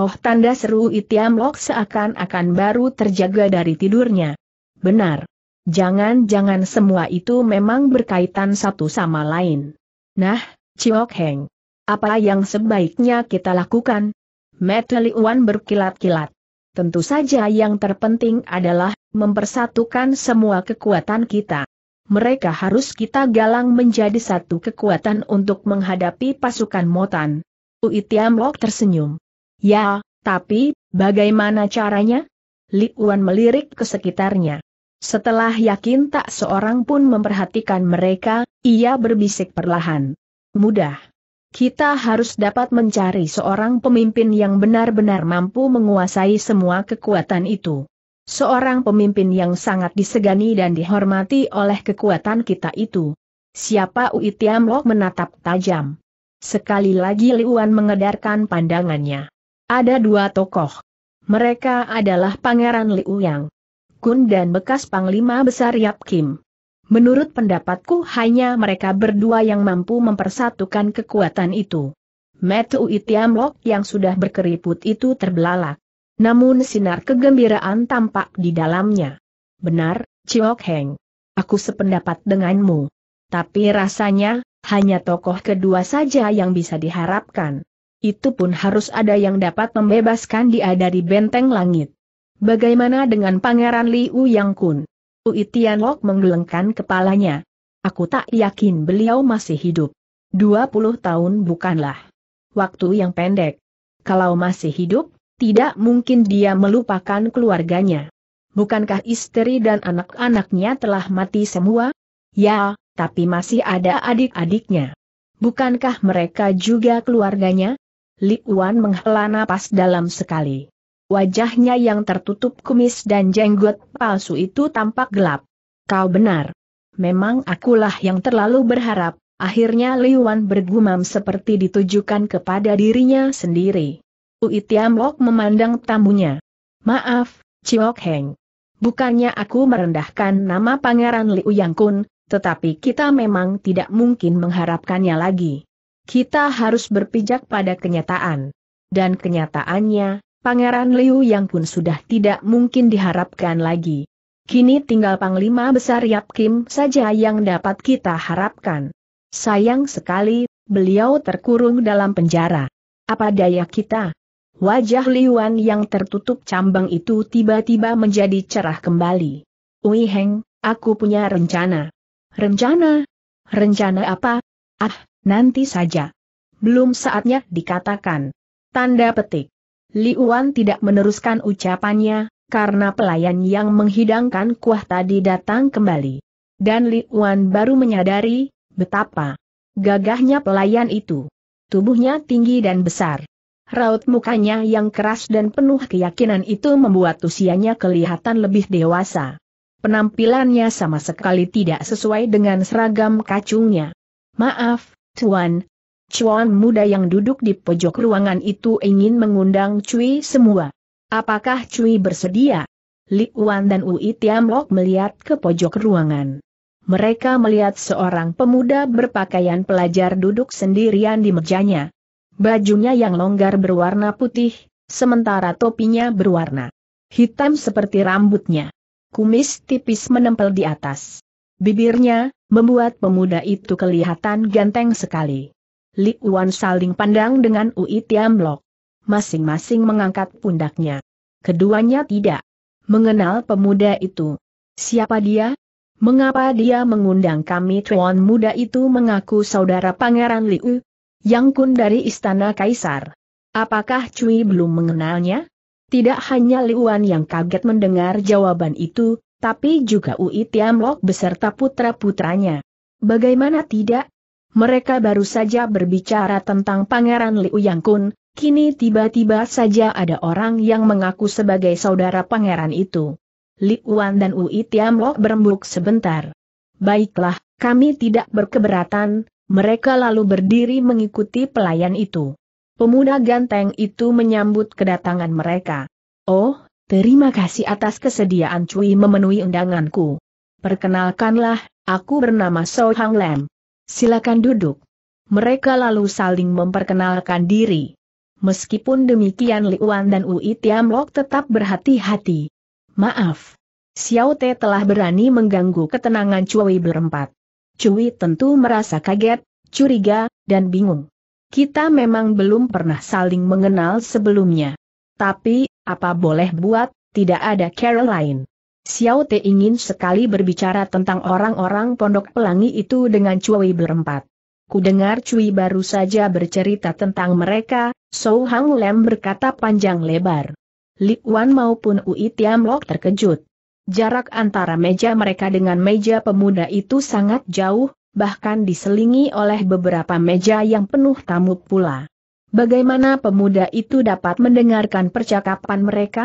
Speaker 1: Oh tanda seru Itiam Lok seakan-akan baru terjaga dari tidurnya. Benar. Jangan-jangan semua itu memang berkaitan satu sama lain. Nah, Ciok Heng. Apa yang sebaiknya kita lakukan? Metali Wan berkilat-kilat. Tentu saja yang terpenting adalah mempersatukan semua kekuatan kita. Mereka harus kita galang menjadi satu kekuatan untuk menghadapi pasukan Motan. Ui Lok tersenyum. Ya, tapi, bagaimana caranya? Li Wan melirik ke sekitarnya. Setelah yakin tak seorang pun memperhatikan mereka, ia berbisik perlahan. Mudah. Kita harus dapat mencari seorang pemimpin yang benar-benar mampu menguasai semua kekuatan itu. Seorang pemimpin yang sangat disegani dan dihormati oleh kekuatan kita itu. Siapa Ui Tiamlok menatap tajam. Sekali lagi Liuan mengedarkan pandangannya. Ada dua tokoh. Mereka adalah Pangeran Liuyang Kun dan bekas Panglima Besar Yap Kim. Menurut pendapatku hanya mereka berdua yang mampu mempersatukan kekuatan itu. Metu Lok yang sudah berkeriput itu terbelalak. Namun sinar kegembiraan tampak di dalamnya. Benar, Chiok Heng. Aku sependapat denganmu. Tapi rasanya, hanya tokoh kedua saja yang bisa diharapkan. Itu pun harus ada yang dapat membebaskan dia dari benteng langit. Bagaimana dengan Pangeran Liu Yang Kun? Ui Lok menggelengkan kepalanya. Aku tak yakin beliau masih hidup. 20 tahun bukanlah waktu yang pendek. Kalau masih hidup, tidak mungkin dia melupakan keluarganya. Bukankah istri dan anak-anaknya telah mati semua? Ya, tapi masih ada adik-adiknya. Bukankah mereka juga keluarganya? Li Wan menghela napas dalam sekali. Wajahnya yang tertutup kumis dan jenggot palsu itu tampak gelap. Kau benar. Memang akulah yang terlalu berharap, akhirnya Liwan bergumam seperti ditujukan kepada dirinya sendiri. Ui Lok memandang tamunya. Maaf, Ciok Heng. Bukannya aku merendahkan nama Pangeran Liu Yang Kun, tetapi kita memang tidak mungkin mengharapkannya lagi. Kita harus berpijak pada kenyataan. Dan kenyataannya, Pangeran Liu yang pun sudah tidak mungkin diharapkan lagi. Kini tinggal Panglima Besar Yap Kim saja yang dapat kita harapkan. Sayang sekali, beliau terkurung dalam penjara. Apa daya kita? Wajah Liuan yang tertutup cambang itu tiba-tiba menjadi cerah kembali. Ui Heng, aku punya rencana. Rencana? Rencana apa? Ah, nanti saja. Belum saatnya dikatakan. Tanda petik. Liuan tidak meneruskan ucapannya, karena pelayan yang menghidangkan kuah tadi datang kembali. Dan Liuan baru menyadari, betapa gagahnya pelayan itu. Tubuhnya tinggi dan besar. Raut mukanya yang keras dan penuh keyakinan itu membuat usianya kelihatan lebih dewasa. Penampilannya sama sekali tidak sesuai dengan seragam kacungnya. Maaf, Tuan, Cuan muda yang duduk di pojok ruangan itu ingin mengundang Cui semua. Apakah Cui bersedia? Li Wan dan Ui Tiamok melihat ke pojok ruangan. Mereka melihat seorang pemuda berpakaian pelajar duduk sendirian di mejanya. Bajunya yang longgar berwarna putih, sementara topinya berwarna hitam seperti rambutnya. Kumis tipis menempel di atas. Bibirnya, membuat pemuda itu kelihatan ganteng sekali. Li Wan saling pandang dengan Ui Tiam Lok. Masing-masing mengangkat pundaknya. Keduanya tidak mengenal pemuda itu. Siapa dia? Mengapa dia mengundang kami Tuan muda itu mengaku saudara Pangeran Liu? Yang kun dari Istana Kaisar. Apakah Cui belum mengenalnya? Tidak hanya Liuan yang kaget mendengar jawaban itu, tapi juga Ui Lok beserta putra-putranya. Bagaimana tidak, mereka baru saja berbicara tentang Pangeran Liu Yang Kun, kini tiba-tiba saja ada orang yang mengaku sebagai saudara pangeran itu. Li Wan dan Ui Tiamlok berembuk sebentar. Baiklah, kami tidak berkeberatan, mereka lalu berdiri mengikuti pelayan itu. Pemuda ganteng itu menyambut kedatangan mereka. Oh, terima kasih atas kesediaan Cui memenuhi undanganku. Perkenalkanlah, aku bernama So Hang Lam. Silakan duduk. Mereka lalu saling memperkenalkan diri. Meskipun demikian Liuan dan Ui Tiamlok tetap berhati-hati. Maaf. Xiao Te telah berani mengganggu ketenangan Cui berempat. Cui tentu merasa kaget, curiga, dan bingung. Kita memang belum pernah saling mengenal sebelumnya. Tapi, apa boleh buat, tidak ada Caroline. lain. Xiao Te ingin sekali berbicara tentang orang-orang pondok pelangi itu dengan Cui berempat. Kudengar Cui baru saja bercerita tentang mereka, Sou Hang Lem berkata panjang lebar. Li Wan maupun Ui Tiam Lok terkejut. Jarak antara meja mereka dengan meja pemuda itu sangat jauh, bahkan diselingi oleh beberapa meja yang penuh tamu pula. Bagaimana pemuda itu dapat mendengarkan percakapan mereka?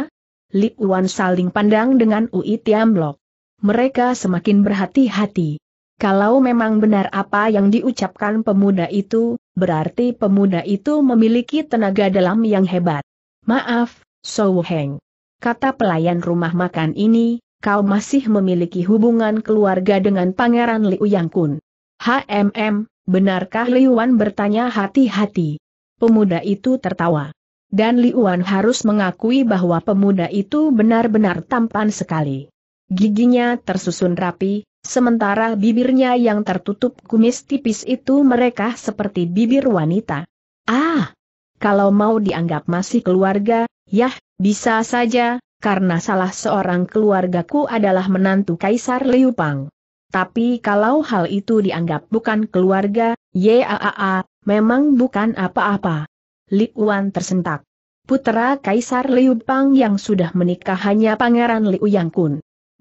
Speaker 1: Li Wan saling pandang dengan Ui Tiam Lok. Mereka semakin berhati-hati. Kalau memang benar apa yang diucapkan pemuda itu, berarti pemuda itu memiliki tenaga dalam yang hebat. Maaf, So Heng. Kata pelayan rumah makan ini, kau masih memiliki hubungan keluarga dengan Pangeran Liu Yang Kun. HMM, benarkah Liu Wan bertanya hati-hati? Pemuda itu tertawa dan Liuan harus mengakui bahwa pemuda itu benar-benar tampan sekali. Giginya tersusun rapi, sementara bibirnya yang tertutup kumis tipis itu mereka seperti bibir wanita. Ah! Kalau mau dianggap masih keluarga, yah, bisa saja, karena salah seorang keluargaku adalah menantu Kaisar Liupang. Tapi kalau hal itu dianggap bukan keluarga, yaa, memang bukan apa-apa. Li Liuan tersentak. Putra Kaisar Liu Pang yang sudah menikah hanya Pangeran Liu Yang Kun.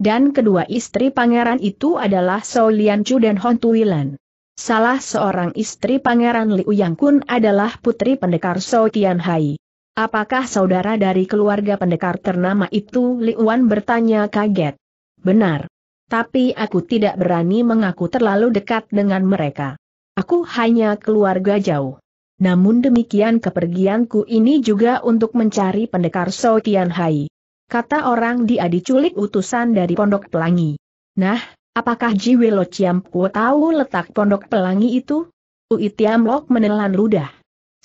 Speaker 1: Dan kedua istri pangeran itu adalah Shou Lian Chu dan Hon Lan. Salah seorang istri pangeran Liu Yang Kun adalah putri pendekar Shou Tian Hai. Apakah saudara dari keluarga pendekar ternama itu Li Liuan bertanya kaget. Benar. Tapi aku tidak berani mengaku terlalu dekat dengan mereka. Aku hanya keluarga jauh. Namun demikian kepergianku ini juga untuk mencari pendekar So Tian Hai. Kata orang dia diculik utusan dari Pondok Pelangi. Nah, apakah Ji Chiam Ciampu tahu letak Pondok Pelangi itu? Ui Lok menelan ludah.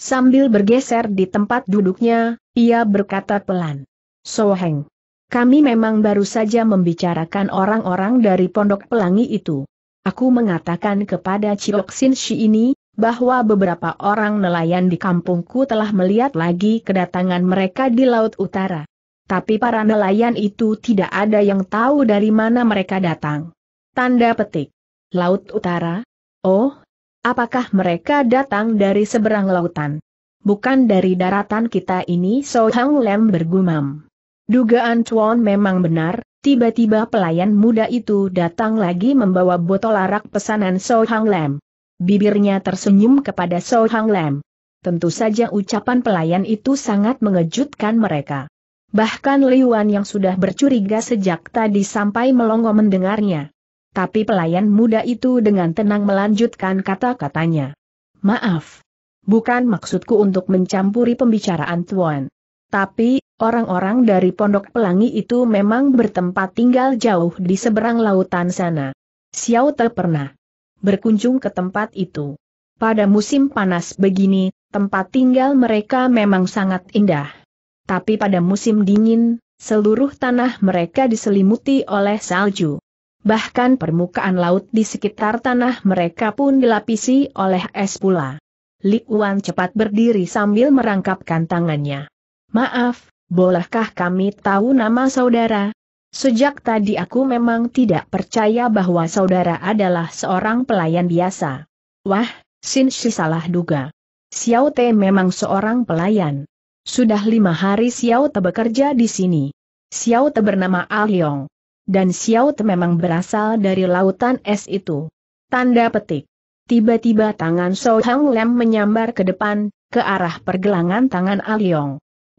Speaker 1: Sambil bergeser di tempat duduknya, ia berkata pelan. So Heng. Kami memang baru saja membicarakan orang-orang dari Pondok Pelangi itu. Aku mengatakan kepada Chiok Sin Shi ini, bahwa beberapa orang nelayan di kampungku telah melihat lagi kedatangan mereka di Laut Utara. Tapi para nelayan itu tidak ada yang tahu dari mana mereka datang. Tanda petik. Laut Utara? Oh, apakah mereka datang dari seberang lautan? Bukan dari daratan kita ini So Hang Lem bergumam. Dugaan Chuan memang benar, tiba-tiba pelayan muda itu datang lagi membawa botol arak pesanan So Hang Lem. Bibirnya tersenyum kepada So Hang Lam. Tentu saja ucapan pelayan itu sangat mengejutkan mereka. Bahkan Liuan yang sudah bercuriga sejak tadi sampai melongo mendengarnya. Tapi pelayan muda itu dengan tenang melanjutkan kata-katanya. Maaf. Bukan maksudku untuk mencampuri pembicaraan Tuan. Tapi, orang-orang dari Pondok Pelangi itu memang bertempat tinggal jauh di seberang lautan sana. Xiao Te pernah berkunjung ke tempat itu. Pada musim panas begini, tempat tinggal mereka memang sangat indah. Tapi pada musim dingin, seluruh tanah mereka diselimuti oleh salju. Bahkan permukaan laut di sekitar tanah mereka pun dilapisi oleh es pula. Li Wan cepat berdiri sambil merangkapkan tangannya. Maaf, bolehkah kami tahu nama saudara? Sejak tadi aku memang tidak percaya bahwa saudara adalah seorang pelayan biasa. Wah, Sin Shi salah duga. Xiao Te memang seorang pelayan. Sudah lima hari Xiao Te bekerja di sini. Xiao Te bernama Al Aliong. Dan Xiao Te memang berasal dari lautan es itu. Tanda petik. Tiba-tiba tangan So Hang Lem menyambar ke depan, ke arah pergelangan tangan Al Aliong.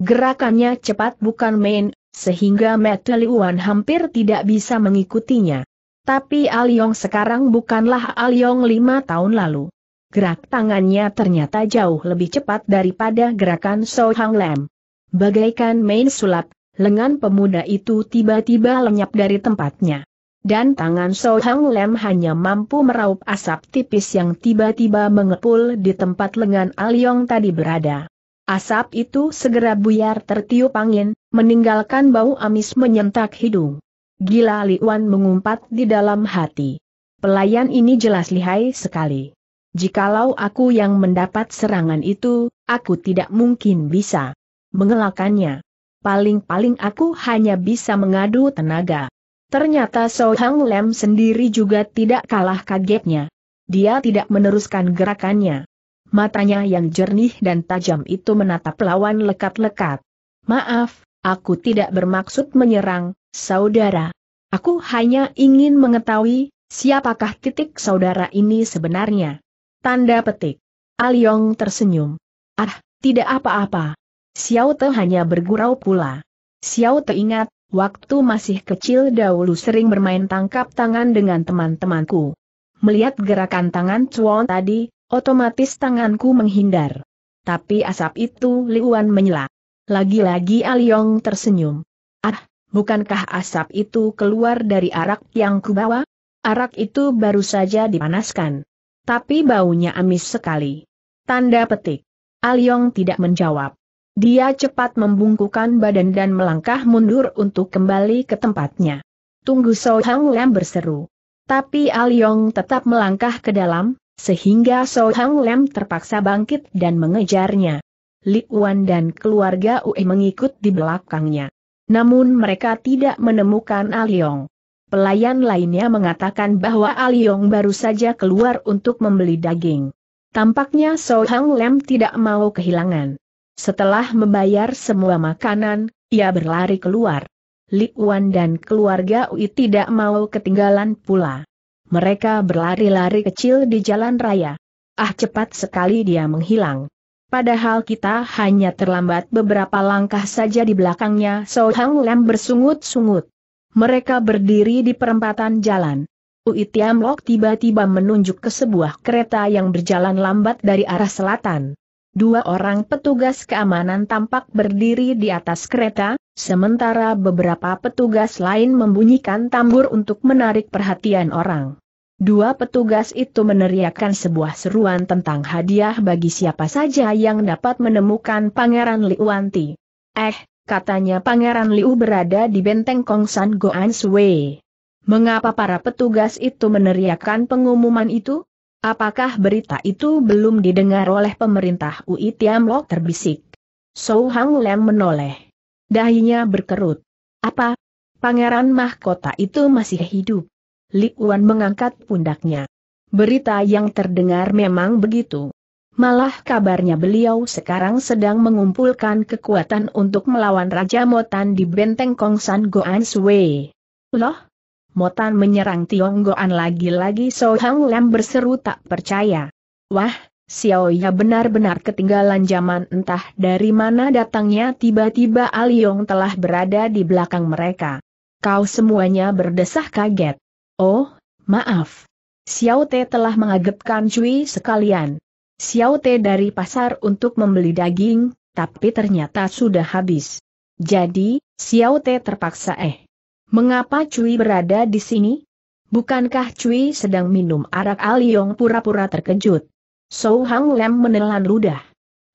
Speaker 1: Gerakannya cepat bukan main, sehingga Liuan hampir tidak bisa mengikutinya. Tapi Aliong sekarang bukanlah Aliong lima tahun lalu. Gerak tangannya ternyata jauh lebih cepat daripada gerakan So Hang Lam. Bagaikan main sulap, lengan pemuda itu tiba-tiba lenyap dari tempatnya. Dan tangan So Hang Lam hanya mampu meraup asap tipis yang tiba-tiba mengepul di tempat lengan Aliong tadi berada. Asap itu segera buyar tertiup angin, meninggalkan bau amis menyentak hidung. Gila Liwan mengumpat di dalam hati. Pelayan ini jelas lihai sekali. Jikalau aku yang mendapat serangan itu, aku tidak mungkin bisa mengelakannya. Paling-paling aku hanya bisa mengadu tenaga. Ternyata So Hang Lem sendiri juga tidak kalah kagetnya. Dia tidak meneruskan gerakannya. Matanya yang jernih dan tajam itu menatap lawan lekat-lekat. Maaf, Aku tidak bermaksud menyerang, saudara. Aku hanya ingin mengetahui, siapakah titik saudara ini sebenarnya. Tanda petik. Aliong ah tersenyum. Ah, tidak apa-apa. Xiao Te hanya bergurau pula. Xiao Te ingat, waktu masih kecil dahulu sering bermain tangkap tangan dengan teman-temanku. Melihat gerakan tangan Chuan tadi, otomatis tanganku menghindar. Tapi asap itu Liuan menyela. Lagi-lagi Aliong tersenyum. Ah, bukankah asap itu keluar dari arak yang kubawa? Arak itu baru saja dipanaskan. Tapi baunya amis sekali. Tanda petik. Aliong tidak menjawab. Dia cepat membungkukan badan dan melangkah mundur untuk kembali ke tempatnya. Tunggu So Hang Lam berseru. Tapi Aliong tetap melangkah ke dalam, sehingga So Hang Lam terpaksa bangkit dan mengejarnya. Li Wan dan keluarga Ue mengikut di belakangnya. Namun mereka tidak menemukan Aliong. Ah Pelayan lainnya mengatakan bahwa Aliong ah baru saja keluar untuk membeli daging. Tampaknya So Hang Lem tidak mau kehilangan. Setelah membayar semua makanan, ia berlari keluar. Li Wan dan keluarga Ui tidak mau ketinggalan pula. Mereka berlari-lari kecil di jalan raya. Ah cepat sekali dia menghilang. Padahal kita hanya terlambat beberapa langkah saja di belakangnya So Hang Lam bersungut-sungut. Mereka berdiri di perempatan jalan. Ui Tiam Lok tiba-tiba menunjuk ke sebuah kereta yang berjalan lambat dari arah selatan. Dua orang petugas keamanan tampak berdiri di atas kereta, sementara beberapa petugas lain membunyikan tambur untuk menarik perhatian orang. Dua petugas itu meneriakkan sebuah seruan tentang hadiah bagi siapa saja yang dapat menemukan Pangeran Liuanti. Eh, katanya Pangeran Liu berada di benteng Kongsan Goan Mengapa para petugas itu meneriakkan pengumuman itu? Apakah berita itu belum didengar oleh pemerintah UI Tiamlok terbisik? Sou Hang Lem menoleh. Dahinya berkerut. Apa? Pangeran mahkota itu masih hidup. Li Liuan mengangkat pundaknya. Berita yang terdengar memang begitu. Malah kabarnya beliau sekarang sedang mengumpulkan kekuatan untuk melawan Raja Motan di benteng Kongsan Goan Sui. Loh? Motan menyerang Goan lagi-lagi So Hang Lam berseru tak percaya. Wah, Xiao Ya benar-benar ketinggalan zaman entah dari mana datangnya tiba-tiba Aliong telah berada di belakang mereka. Kau semuanya berdesah kaget. Oh, maaf. Xiao Te telah mengagetkan Cui sekalian. Xiao Te dari pasar untuk membeli daging, tapi ternyata sudah habis. Jadi, Xiao Te terpaksa eh. Mengapa Cui berada di sini? Bukankah Cui sedang minum arak aliong pura-pura terkejut? So Hang Lem menelan ludah.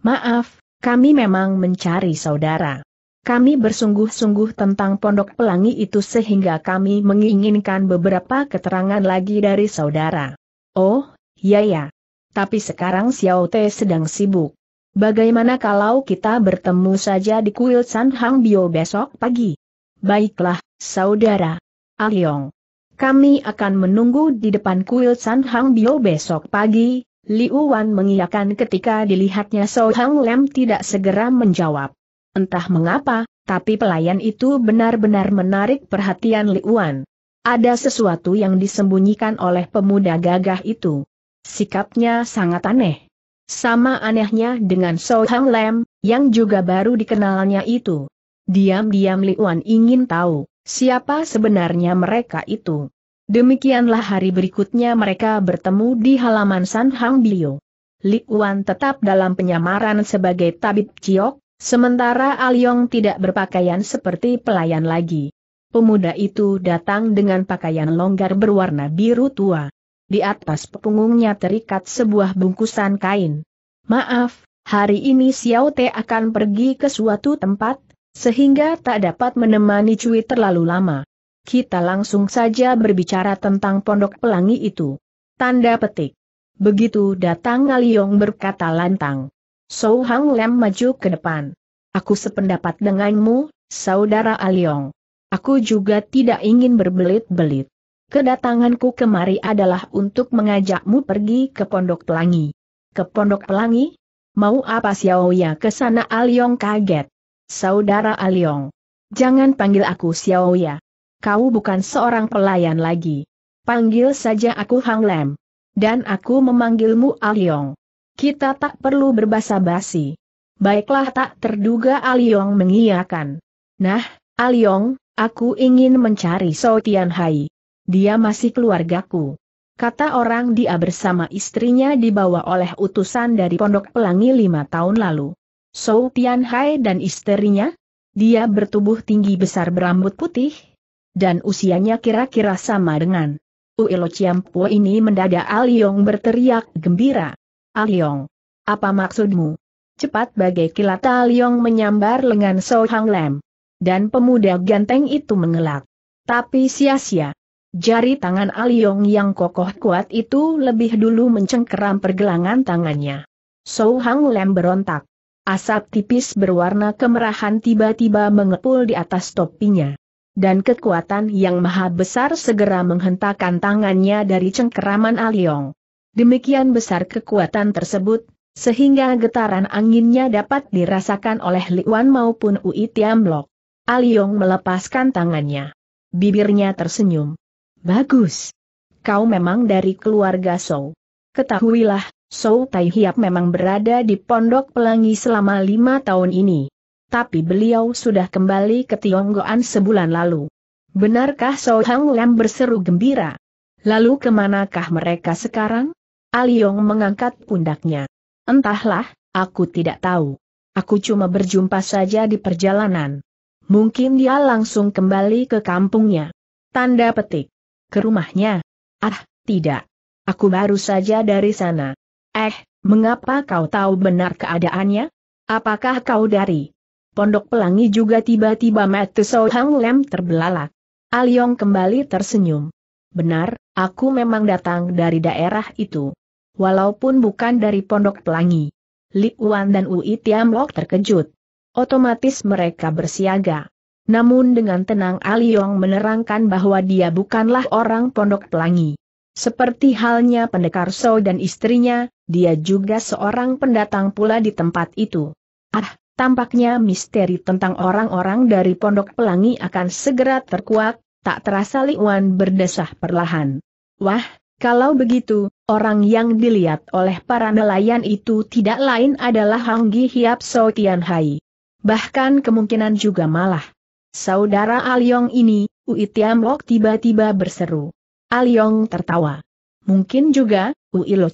Speaker 1: Maaf, kami memang mencari saudara. Kami bersungguh-sungguh tentang pondok pelangi itu sehingga kami menginginkan beberapa keterangan lagi dari saudara. Oh, ya ya. Tapi sekarang Xiao Te sedang sibuk. Bagaimana kalau kita bertemu saja di kuil San Hang Bio besok pagi? Baiklah, saudara. Aliong. Kami akan menunggu di depan kuil San Hang Bio besok pagi, Liu Wan mengiyakan ketika dilihatnya So Hang Lem tidak segera menjawab. Entah mengapa, tapi pelayan itu benar-benar menarik perhatian Liuan. Ada sesuatu yang disembunyikan oleh pemuda gagah itu. Sikapnya sangat aneh. Sama anehnya dengan So Hang Lam, yang juga baru dikenalnya itu. Diam-diam Liuan ingin tahu, siapa sebenarnya mereka itu. Demikianlah hari berikutnya mereka bertemu di halaman San Hang Bio. Liuan tetap dalam penyamaran sebagai tabib Ciok, Sementara Aliong tidak berpakaian seperti pelayan lagi. Pemuda itu datang dengan pakaian longgar berwarna biru tua. Di atas punggungnya terikat sebuah bungkusan kain. Maaf, hari ini Xiao Te akan pergi ke suatu tempat, sehingga tak dapat menemani Cui terlalu lama. Kita langsung saja berbicara tentang pondok pelangi itu. Tanda petik. Begitu datang Aliong berkata lantang. Sou Hang Lem maju ke depan. Aku sependapat denganmu, Saudara Aliong. Aku juga tidak ingin berbelit-belit. Kedatanganku kemari adalah untuk mengajakmu pergi ke Pondok Pelangi. Ke Pondok Pelangi? Mau apa Xiaoya ke sana Aliong kaget. Saudara Aliong. Jangan panggil aku Xiaoya. Kau bukan seorang pelayan lagi. Panggil saja aku Hang Lem. Dan aku memanggilmu Aliong. Kita tak perlu berbasa-basi. Baiklah tak terduga Aliong mengiyakan. Nah, Aliong, aku ingin mencari So Tian Hai. Dia masih keluargaku. Kata orang dia bersama istrinya dibawa oleh utusan dari Pondok Pelangi lima tahun lalu. So Tian Hai dan istrinya? Dia bertubuh tinggi besar berambut putih, dan usianya kira-kira sama dengan Uilo Chiampo ini mendadak Aliong berteriak gembira. Aliong. Apa maksudmu? Cepat bagai kilat Aliong menyambar lengan So Hang Lem. Dan pemuda ganteng itu mengelak. Tapi sia-sia. Jari tangan Aliong yang kokoh kuat itu lebih dulu mencengkeram pergelangan tangannya. So Hang Lem berontak. Asap tipis berwarna kemerahan tiba-tiba mengepul di atas topinya dan kekuatan yang maha besar segera menghentakkan tangannya dari cengkeraman Aliong. Demikian besar kekuatan tersebut, sehingga getaran anginnya dapat dirasakan oleh Liwan maupun Ui Tiamlok. Aliong melepaskan tangannya. Bibirnya tersenyum. Bagus. Kau memang dari keluarga Sou. Ketahuilah, Sou Tai Hiap memang berada di Pondok Pelangi selama lima tahun ini. Tapi beliau sudah kembali ke Tionggoan sebulan lalu. Benarkah Sou Hang Lam berseru gembira? Lalu kemanakah mereka sekarang? Aliong mengangkat pundaknya. Entahlah, aku tidak tahu. Aku cuma berjumpa saja di perjalanan. Mungkin dia langsung kembali ke kampungnya. Tanda petik. Ke rumahnya. Ah, tidak. Aku baru saja dari sana. Eh, mengapa kau tahu benar keadaannya? Apakah kau dari Pondok Pelangi juga tiba-tiba mete sohang Lem terbelalak. Aliong kembali tersenyum. Benar, aku memang datang dari daerah itu walaupun bukan dari Pondok Pelangi. Li Wan dan Ui Tiamlok terkejut. Otomatis mereka bersiaga. Namun dengan tenang Ali Yong menerangkan bahwa dia bukanlah orang Pondok Pelangi. Seperti halnya pendekar So dan istrinya, dia juga seorang pendatang pula di tempat itu. Ah, tampaknya misteri tentang orang-orang dari Pondok Pelangi akan segera terkuak, tak terasa Li Wan berdesah perlahan. Wah, kalau begitu, orang yang dilihat oleh para nelayan itu tidak lain adalah Hanggi Hiap So Tian Hai. Bahkan kemungkinan juga malah. Saudara Aliong ini, Ui Tiam Lok tiba-tiba berseru. Aliong tertawa. Mungkin juga, Ui Lo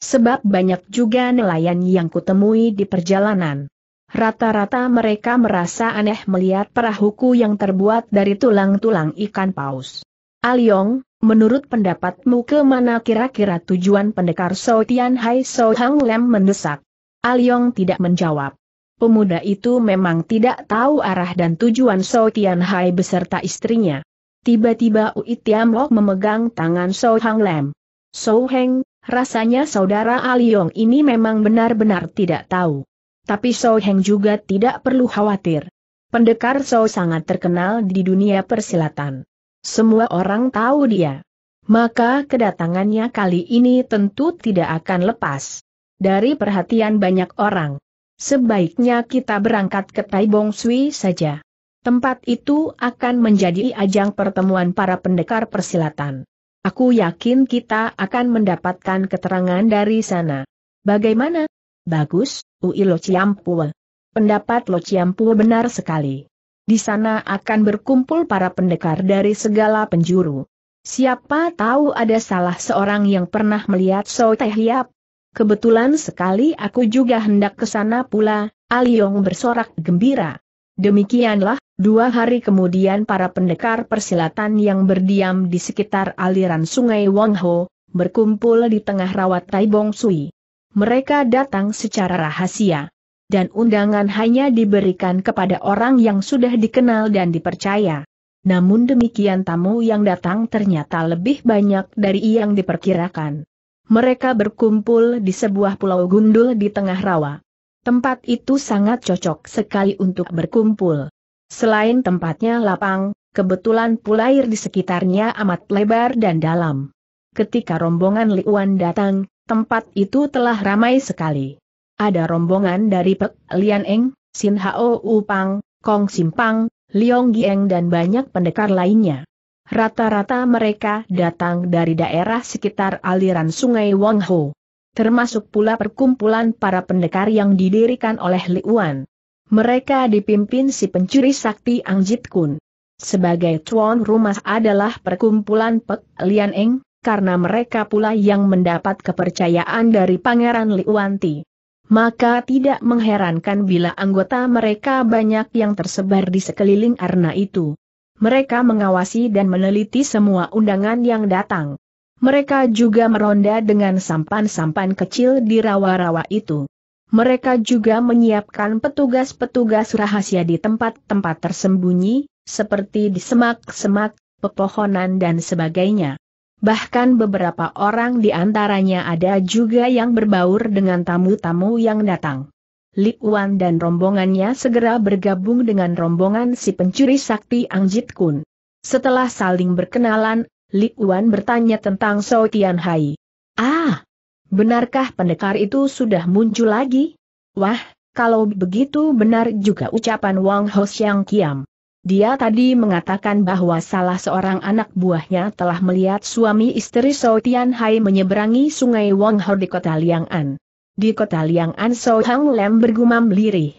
Speaker 1: Sebab banyak juga nelayan yang kutemui di perjalanan. Rata-rata mereka merasa aneh melihat perahuku yang terbuat dari tulang-tulang ikan paus. Aliong. Menurut pendapatmu ke mana kira-kira tujuan pendekar So Tian Hai So Hang Lem mendesak? Aliong tidak menjawab. Pemuda itu memang tidak tahu arah dan tujuan So Tian Hai beserta istrinya. Tiba-tiba Ui Tiam Lok memegang tangan So Hang Lem. So Heng, rasanya saudara Aliong ini memang benar-benar tidak tahu. Tapi So Heng juga tidak perlu khawatir. Pendekar So sangat terkenal di dunia persilatan. Semua orang tahu dia. Maka kedatangannya kali ini tentu tidak akan lepas dari perhatian banyak orang. Sebaiknya kita berangkat ke Tai Bong Sui saja. Tempat itu akan menjadi ajang pertemuan para pendekar persilatan. Aku yakin kita akan mendapatkan keterangan dari sana. Bagaimana? Bagus, Ui Lo Chiampu. Pendapat Lo Chiampu benar sekali. Di sana akan berkumpul para pendekar dari segala penjuru. Siapa tahu ada salah seorang yang pernah melihat So Teh Hiap. Kebetulan sekali aku juga hendak ke sana pula, Aliong ah bersorak gembira. Demikianlah, dua hari kemudian para pendekar persilatan yang berdiam di sekitar aliran sungai Wangho, berkumpul di tengah rawat Tai Bong Sui. Mereka datang secara rahasia dan undangan hanya diberikan kepada orang yang sudah dikenal dan dipercaya. Namun demikian tamu yang datang ternyata lebih banyak dari yang diperkirakan. Mereka berkumpul di sebuah pulau gundul di tengah rawa. Tempat itu sangat cocok sekali untuk berkumpul. Selain tempatnya lapang, kebetulan pula air di sekitarnya amat lebar dan dalam. Ketika rombongan Liuan datang, tempat itu telah ramai sekali. Ada rombongan dari Pek Lian Eng, Sin Hao Upang, Kong Simpang, Liong Gieng dan banyak pendekar lainnya. Rata-rata mereka datang dari daerah sekitar aliran sungai Wangho. Termasuk pula perkumpulan para pendekar yang didirikan oleh Liuan. Mereka dipimpin si pencuri sakti Ang Jit Kun. Sebagai tuan rumah adalah perkumpulan Pek Lian Eng, karena mereka pula yang mendapat kepercayaan dari Pangeran Ti maka tidak mengherankan bila anggota mereka banyak yang tersebar di sekeliling arna itu. Mereka mengawasi dan meneliti semua undangan yang datang. Mereka juga meronda dengan sampan-sampan kecil di rawa-rawa itu. Mereka juga menyiapkan petugas-petugas rahasia di tempat-tempat tersembunyi, seperti di semak-semak, pepohonan dan sebagainya bahkan beberapa orang di antaranya ada juga yang berbaur dengan tamu-tamu yang datang. Li Wan dan rombongannya segera bergabung dengan rombongan si pencuri sakti Angjit Kun. Setelah saling berkenalan, Li Wan bertanya tentang Sao Tian Hai. Ah, benarkah pendekar itu sudah muncul lagi? Wah, kalau begitu benar juga ucapan Wang Ho Siang Kiam. Dia tadi mengatakan bahwa salah seorang anak buahnya telah melihat suami istri So Tian Hai menyeberangi sungai Wong Ho di kota Liang'an. Di kota Liang'an So Hang Lem bergumam lirih.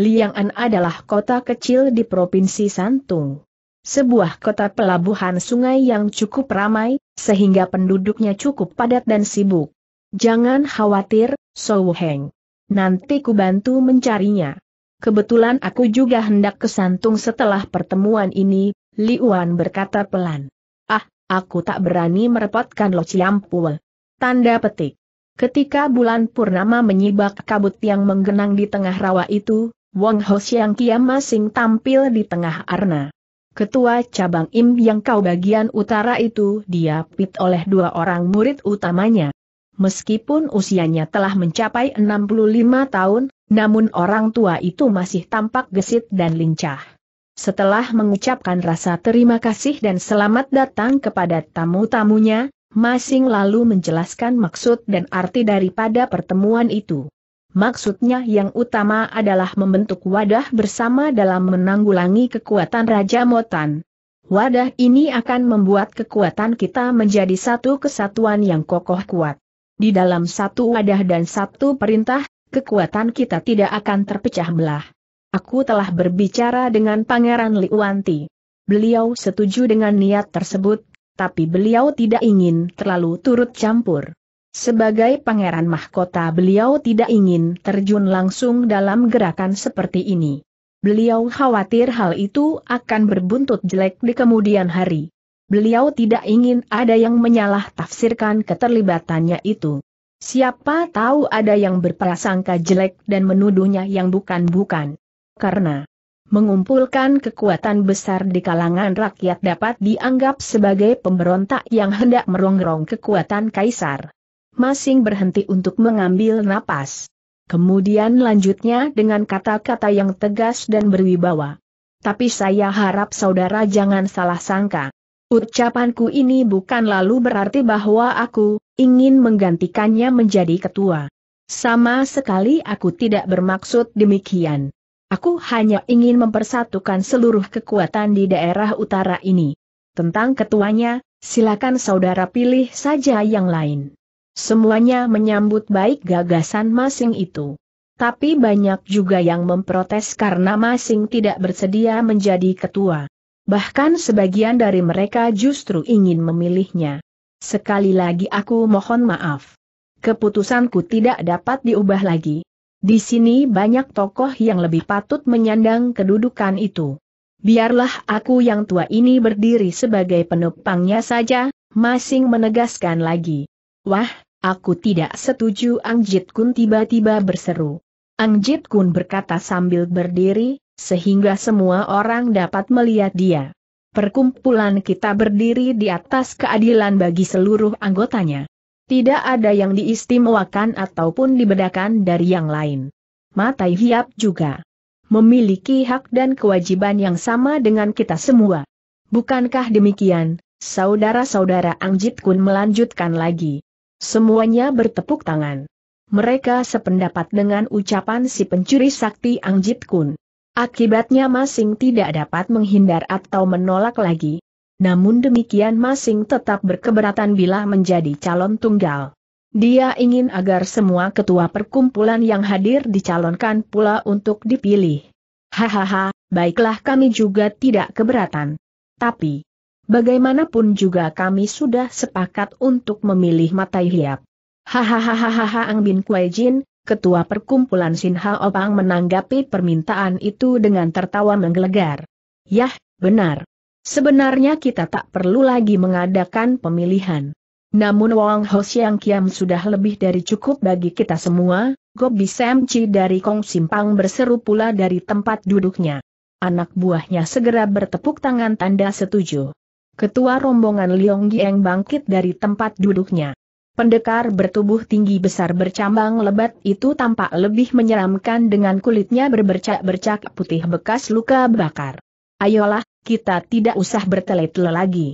Speaker 1: Liang'an adalah kota kecil di Provinsi Santung. Sebuah kota pelabuhan sungai yang cukup ramai, sehingga penduduknya cukup padat dan sibuk. Jangan khawatir, So Heng. Nanti ku bantu mencarinya kebetulan aku juga hendak kesantung setelah pertemuan ini, Liuan berkata pelan. Ah, aku tak berani merepotkan Lo Ciampul. Tanda petik. Ketika bulan purnama menyibak kabut yang menggenang di tengah rawa itu, Wong Ho Siang Kiam masing tampil di tengah arna. Ketua cabang Im yang kau bagian utara itu diapit oleh dua orang murid utamanya. Meskipun usianya telah mencapai 65 tahun, namun orang tua itu masih tampak gesit dan lincah. Setelah mengucapkan rasa terima kasih dan selamat datang kepada tamu-tamunya, Masing lalu menjelaskan maksud dan arti daripada pertemuan itu. Maksudnya yang utama adalah membentuk wadah bersama dalam menanggulangi kekuatan Raja Motan. Wadah ini akan membuat kekuatan kita menjadi satu kesatuan yang kokoh kuat. Di dalam satu wadah dan satu perintah, kekuatan kita tidak akan terpecah belah. Aku telah berbicara dengan Pangeran Liwanti. Beliau setuju dengan niat tersebut, tapi beliau tidak ingin terlalu turut campur. Sebagai pangeran mahkota beliau tidak ingin terjun langsung dalam gerakan seperti ini. Beliau khawatir hal itu akan berbuntut jelek di kemudian hari. Beliau tidak ingin ada yang menyalah tafsirkan keterlibatannya itu. Siapa tahu ada yang berprasangka jelek dan menuduhnya yang bukan-bukan. Karena mengumpulkan kekuatan besar di kalangan rakyat dapat dianggap sebagai pemberontak yang hendak merongrong kekuatan kaisar. Masing berhenti untuk mengambil napas. Kemudian lanjutnya dengan kata-kata yang tegas dan berwibawa. Tapi saya harap saudara jangan salah sangka. Ucapanku ini bukan lalu berarti bahwa aku, ingin menggantikannya menjadi ketua. Sama sekali aku tidak bermaksud demikian. Aku hanya ingin mempersatukan seluruh kekuatan di daerah utara ini. Tentang ketuanya, silakan saudara pilih saja yang lain. Semuanya menyambut baik gagasan masing itu. Tapi banyak juga yang memprotes karena masing tidak bersedia menjadi ketua. Bahkan sebagian dari mereka justru ingin memilihnya. Sekali lagi aku mohon maaf. Keputusanku tidak dapat diubah lagi. Di sini banyak tokoh yang lebih patut menyandang kedudukan itu. Biarlah aku yang tua ini berdiri sebagai penopangnya saja, masing menegaskan lagi. Wah, aku tidak setuju Angjit Kun tiba-tiba berseru. Angjit Kun berkata sambil berdiri, sehingga semua orang dapat melihat dia. Perkumpulan kita berdiri di atas keadilan bagi seluruh anggotanya. Tidak ada yang diistimewakan ataupun dibedakan dari yang lain. Matai Hiap juga memiliki hak dan kewajiban yang sama dengan kita semua. Bukankah demikian, saudara-saudara Angjit Kun melanjutkan lagi. Semuanya bertepuk tangan. Mereka sependapat dengan ucapan si pencuri sakti Angjit Kun. Akibatnya Masing tidak dapat menghindar atau menolak lagi. Namun demikian Masing tetap berkeberatan bila menjadi calon tunggal. Dia ingin agar semua ketua perkumpulan yang hadir dicalonkan pula untuk dipilih. Hahaha, baiklah kami juga tidak keberatan. Tapi, bagaimanapun juga kami sudah sepakat untuk memilih Matai Hiap. Hahaha Ang Bin Kuei Jin, Ketua Perkumpulan Sinha Opang menanggapi permintaan itu dengan tertawa menggelegar. Yah, benar. Sebenarnya kita tak perlu lagi mengadakan pemilihan. Namun Wang Ho yang Kiam sudah lebih dari cukup bagi kita semua, Gobi Chi dari Kong Simpang berseru pula dari tempat duduknya. Anak buahnya segera bertepuk tangan tanda setuju. Ketua rombongan Liong Gieng bangkit dari tempat duduknya. Pendekar bertubuh tinggi besar bercambang lebat itu tampak lebih menyeramkan dengan kulitnya berbercak-bercak putih bekas luka bakar. Ayolah, kita tidak usah bertele-tele lagi.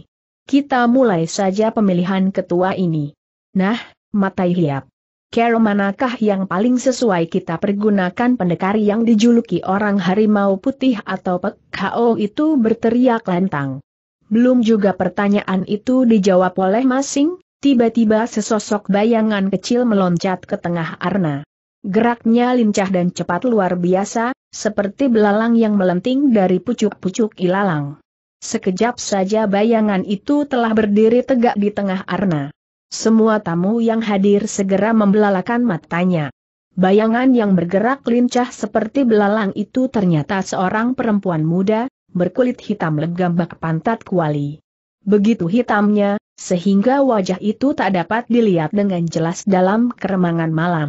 Speaker 1: Kita mulai saja pemilihan ketua ini. Nah, matai hiap. Kero manakah yang paling sesuai kita pergunakan pendekar yang dijuluki orang harimau putih atau pekhao itu berteriak lantang. Belum juga pertanyaan itu dijawab oleh masing Tiba-tiba sesosok bayangan kecil meloncat ke tengah arna. Geraknya lincah dan cepat luar biasa, seperti belalang yang melenting dari pucuk-pucuk ilalang. Sekejap saja bayangan itu telah berdiri tegak di tengah arna. Semua tamu yang hadir segera membelalakan matanya. Bayangan yang bergerak lincah seperti belalang itu ternyata seorang perempuan muda, berkulit hitam legam bak pantat kuali. Begitu hitamnya, sehingga wajah itu tak dapat dilihat dengan jelas dalam keremangan malam.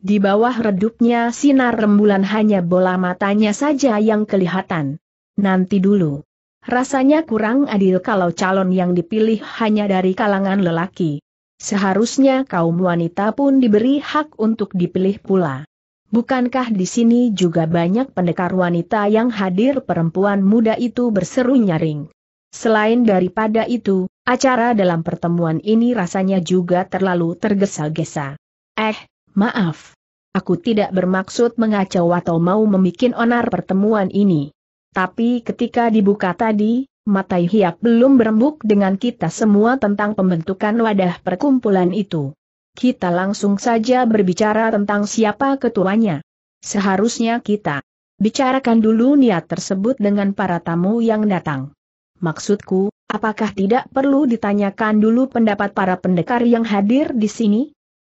Speaker 1: Di bawah redupnya sinar rembulan hanya bola matanya saja yang kelihatan. Nanti dulu. Rasanya kurang adil kalau calon yang dipilih hanya dari kalangan lelaki. Seharusnya kaum wanita pun diberi hak untuk dipilih pula. Bukankah di sini juga banyak pendekar wanita yang hadir perempuan muda itu berseru nyaring? Selain daripada itu, acara dalam pertemuan ini rasanya juga terlalu tergesa-gesa. Eh, maaf. Aku tidak bermaksud mengacau atau mau membuat onar pertemuan ini. Tapi ketika dibuka tadi, Matai Hiap belum berembuk dengan kita semua tentang pembentukan wadah perkumpulan itu. Kita langsung saja berbicara tentang siapa ketuanya. Seharusnya kita bicarakan dulu niat tersebut dengan para tamu yang datang. Maksudku, apakah tidak perlu ditanyakan dulu pendapat para pendekar yang hadir di sini?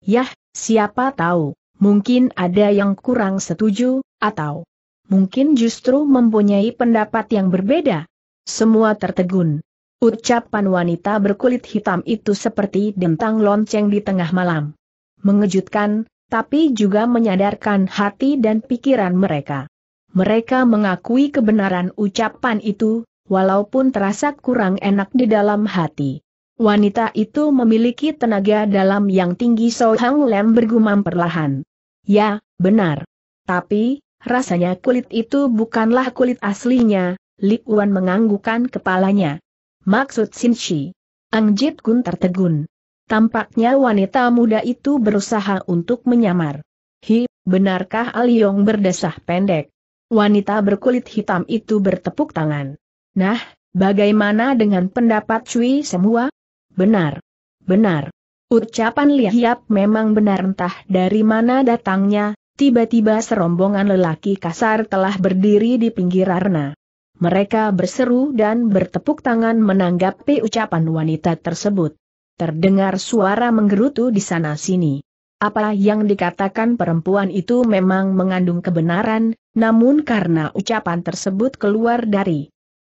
Speaker 1: Yah, siapa tahu, mungkin ada yang kurang setuju, atau mungkin justru mempunyai pendapat yang berbeda. Semua tertegun. Ucapan wanita berkulit hitam itu seperti dentang lonceng di tengah malam. Mengejutkan, tapi juga menyadarkan hati dan pikiran mereka. Mereka mengakui kebenaran ucapan itu, walaupun terasa kurang enak di dalam hati. Wanita itu memiliki tenaga dalam yang tinggi So Hang Lem bergumam perlahan. Ya, benar. Tapi, rasanya kulit itu bukanlah kulit aslinya, Li Wan menganggukkan kepalanya. Maksud Sin Shi. Ang Jit Kun tertegun. Tampaknya wanita muda itu berusaha untuk menyamar. Hi, benarkah Aliong berdesah pendek? Wanita berkulit hitam itu bertepuk tangan. Nah, bagaimana dengan pendapat Cui semua? Benar. Benar. Ucapan Lihiap memang benar entah dari mana datangnya, tiba-tiba serombongan lelaki kasar telah berdiri di pinggir arena. Mereka berseru dan bertepuk tangan menanggapi ucapan wanita tersebut. Terdengar suara menggerutu di sana-sini. Apa yang dikatakan perempuan itu memang mengandung kebenaran, namun karena ucapan tersebut keluar dari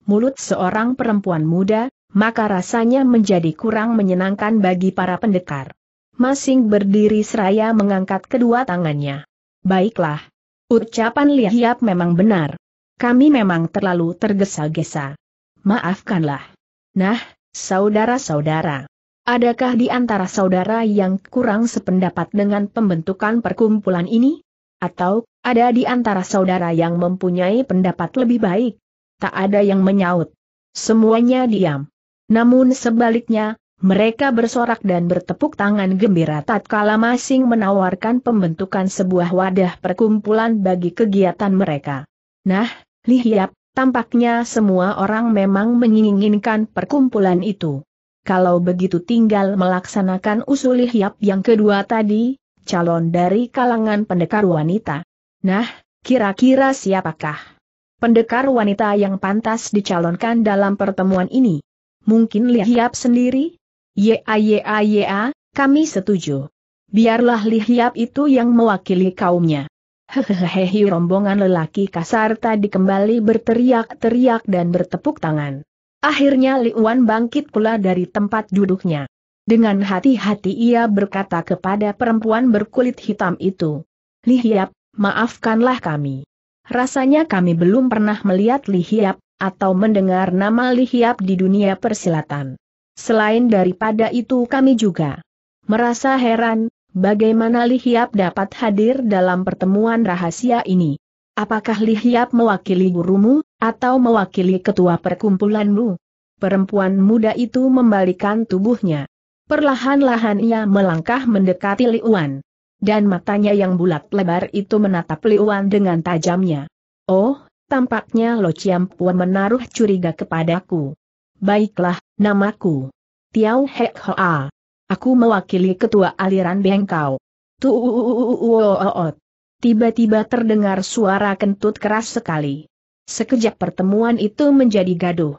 Speaker 1: mulut seorang perempuan muda, maka rasanya menjadi kurang menyenangkan bagi para pendekar. Masing berdiri seraya mengangkat kedua tangannya. Baiklah. Ucapan Lihiap memang benar. Kami memang terlalu tergesa-gesa. Maafkanlah. Nah, saudara-saudara. Adakah di antara saudara yang kurang sependapat dengan pembentukan perkumpulan ini? Atau, ada di antara saudara yang mempunyai pendapat lebih baik? tak ada yang menyaut. Semuanya diam. Namun sebaliknya, mereka bersorak dan bertepuk tangan gembira tatkala masing menawarkan pembentukan sebuah wadah perkumpulan bagi kegiatan mereka. Nah, lihat, tampaknya semua orang memang menginginkan perkumpulan itu. Kalau begitu tinggal melaksanakan usul lihat yang kedua tadi, calon dari kalangan pendekar wanita. Nah, kira-kira siapakah? pendekar wanita yang pantas dicalonkan dalam pertemuan ini. Mungkin Li Hiap sendiri? Ya ya ya, kami setuju. Biarlah Li Hiap itu yang mewakili kaumnya. Hehehehe rombongan lelaki kasar tadi kembali berteriak-teriak dan bertepuk tangan. Akhirnya Li Wan bangkit pula dari tempat duduknya. Dengan hati-hati ia berkata kepada perempuan berkulit hitam itu. Li Hiap, maafkanlah kami. Rasanya kami belum pernah melihat Li Hiap, atau mendengar nama Li Hiap di dunia persilatan. Selain daripada itu kami juga merasa heran, bagaimana Li Hiap dapat hadir dalam pertemuan rahasia ini. Apakah Li Hiap mewakili gurumu, atau mewakili ketua perkumpulanmu? Perempuan muda itu membalikan tubuhnya. Perlahan-lahan ia melangkah mendekati Liuan dan matanya yang bulat lebar itu menatap Liuan dengan tajamnya. Oh, tampaknya Lo Chiampuan menaruh curiga kepadaku. Baiklah, namaku. Tiao Hek Hoa. Aku mewakili ketua aliran Bengkau. Tuuuuuuuuot. Tiba-tiba terdengar suara kentut keras sekali. Sekejap pertemuan itu menjadi gaduh.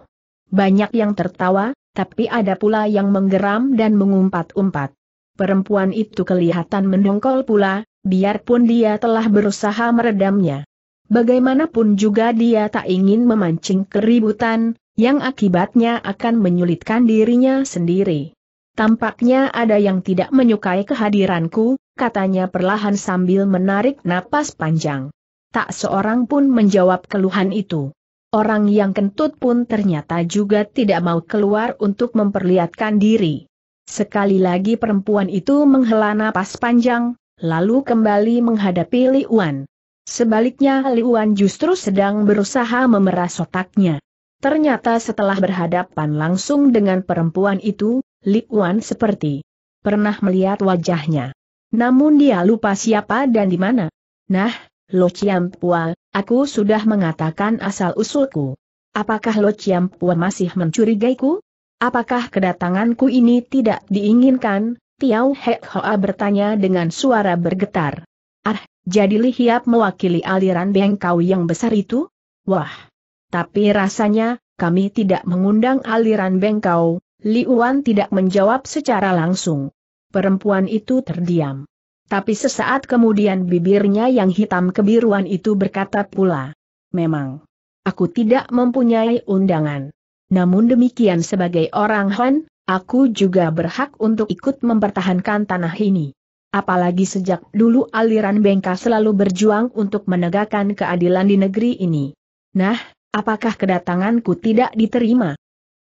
Speaker 1: Banyak yang tertawa, tapi ada pula yang menggeram dan mengumpat-umpat perempuan itu kelihatan mendongkol pula, biarpun dia telah berusaha meredamnya. Bagaimanapun juga dia tak ingin memancing keributan, yang akibatnya akan menyulitkan dirinya sendiri. Tampaknya ada yang tidak menyukai kehadiranku, katanya perlahan sambil menarik napas panjang. Tak seorang pun menjawab keluhan itu. Orang yang kentut pun ternyata juga tidak mau keluar untuk memperlihatkan diri. Sekali lagi perempuan itu menghela napas panjang, lalu kembali menghadapi Liuan. Sebaliknya Liuan justru sedang berusaha memeras otaknya. Ternyata setelah berhadapan langsung dengan perempuan itu, Liuan seperti pernah melihat wajahnya. Namun dia lupa siapa dan di mana. Nah, Lo Chiampua, aku sudah mengatakan asal-usulku. Apakah Lo Chiampua masih mencurigaiku? Apakah kedatanganku ini tidak diinginkan? Tiau Hek Hoa bertanya dengan suara bergetar. Ah, jadi Li Hiap mewakili aliran Bengkau yang besar itu? Wah! Tapi rasanya, kami tidak mengundang aliran Bengkau, Liuan tidak menjawab secara langsung. Perempuan itu terdiam. Tapi sesaat kemudian bibirnya yang hitam kebiruan itu berkata pula. Memang. Aku tidak mempunyai undangan. Namun demikian sebagai orang Han, aku juga berhak untuk ikut mempertahankan tanah ini. Apalagi sejak dulu aliran Bengka selalu berjuang untuk menegakkan keadilan di negeri ini. Nah, apakah kedatanganku tidak diterima?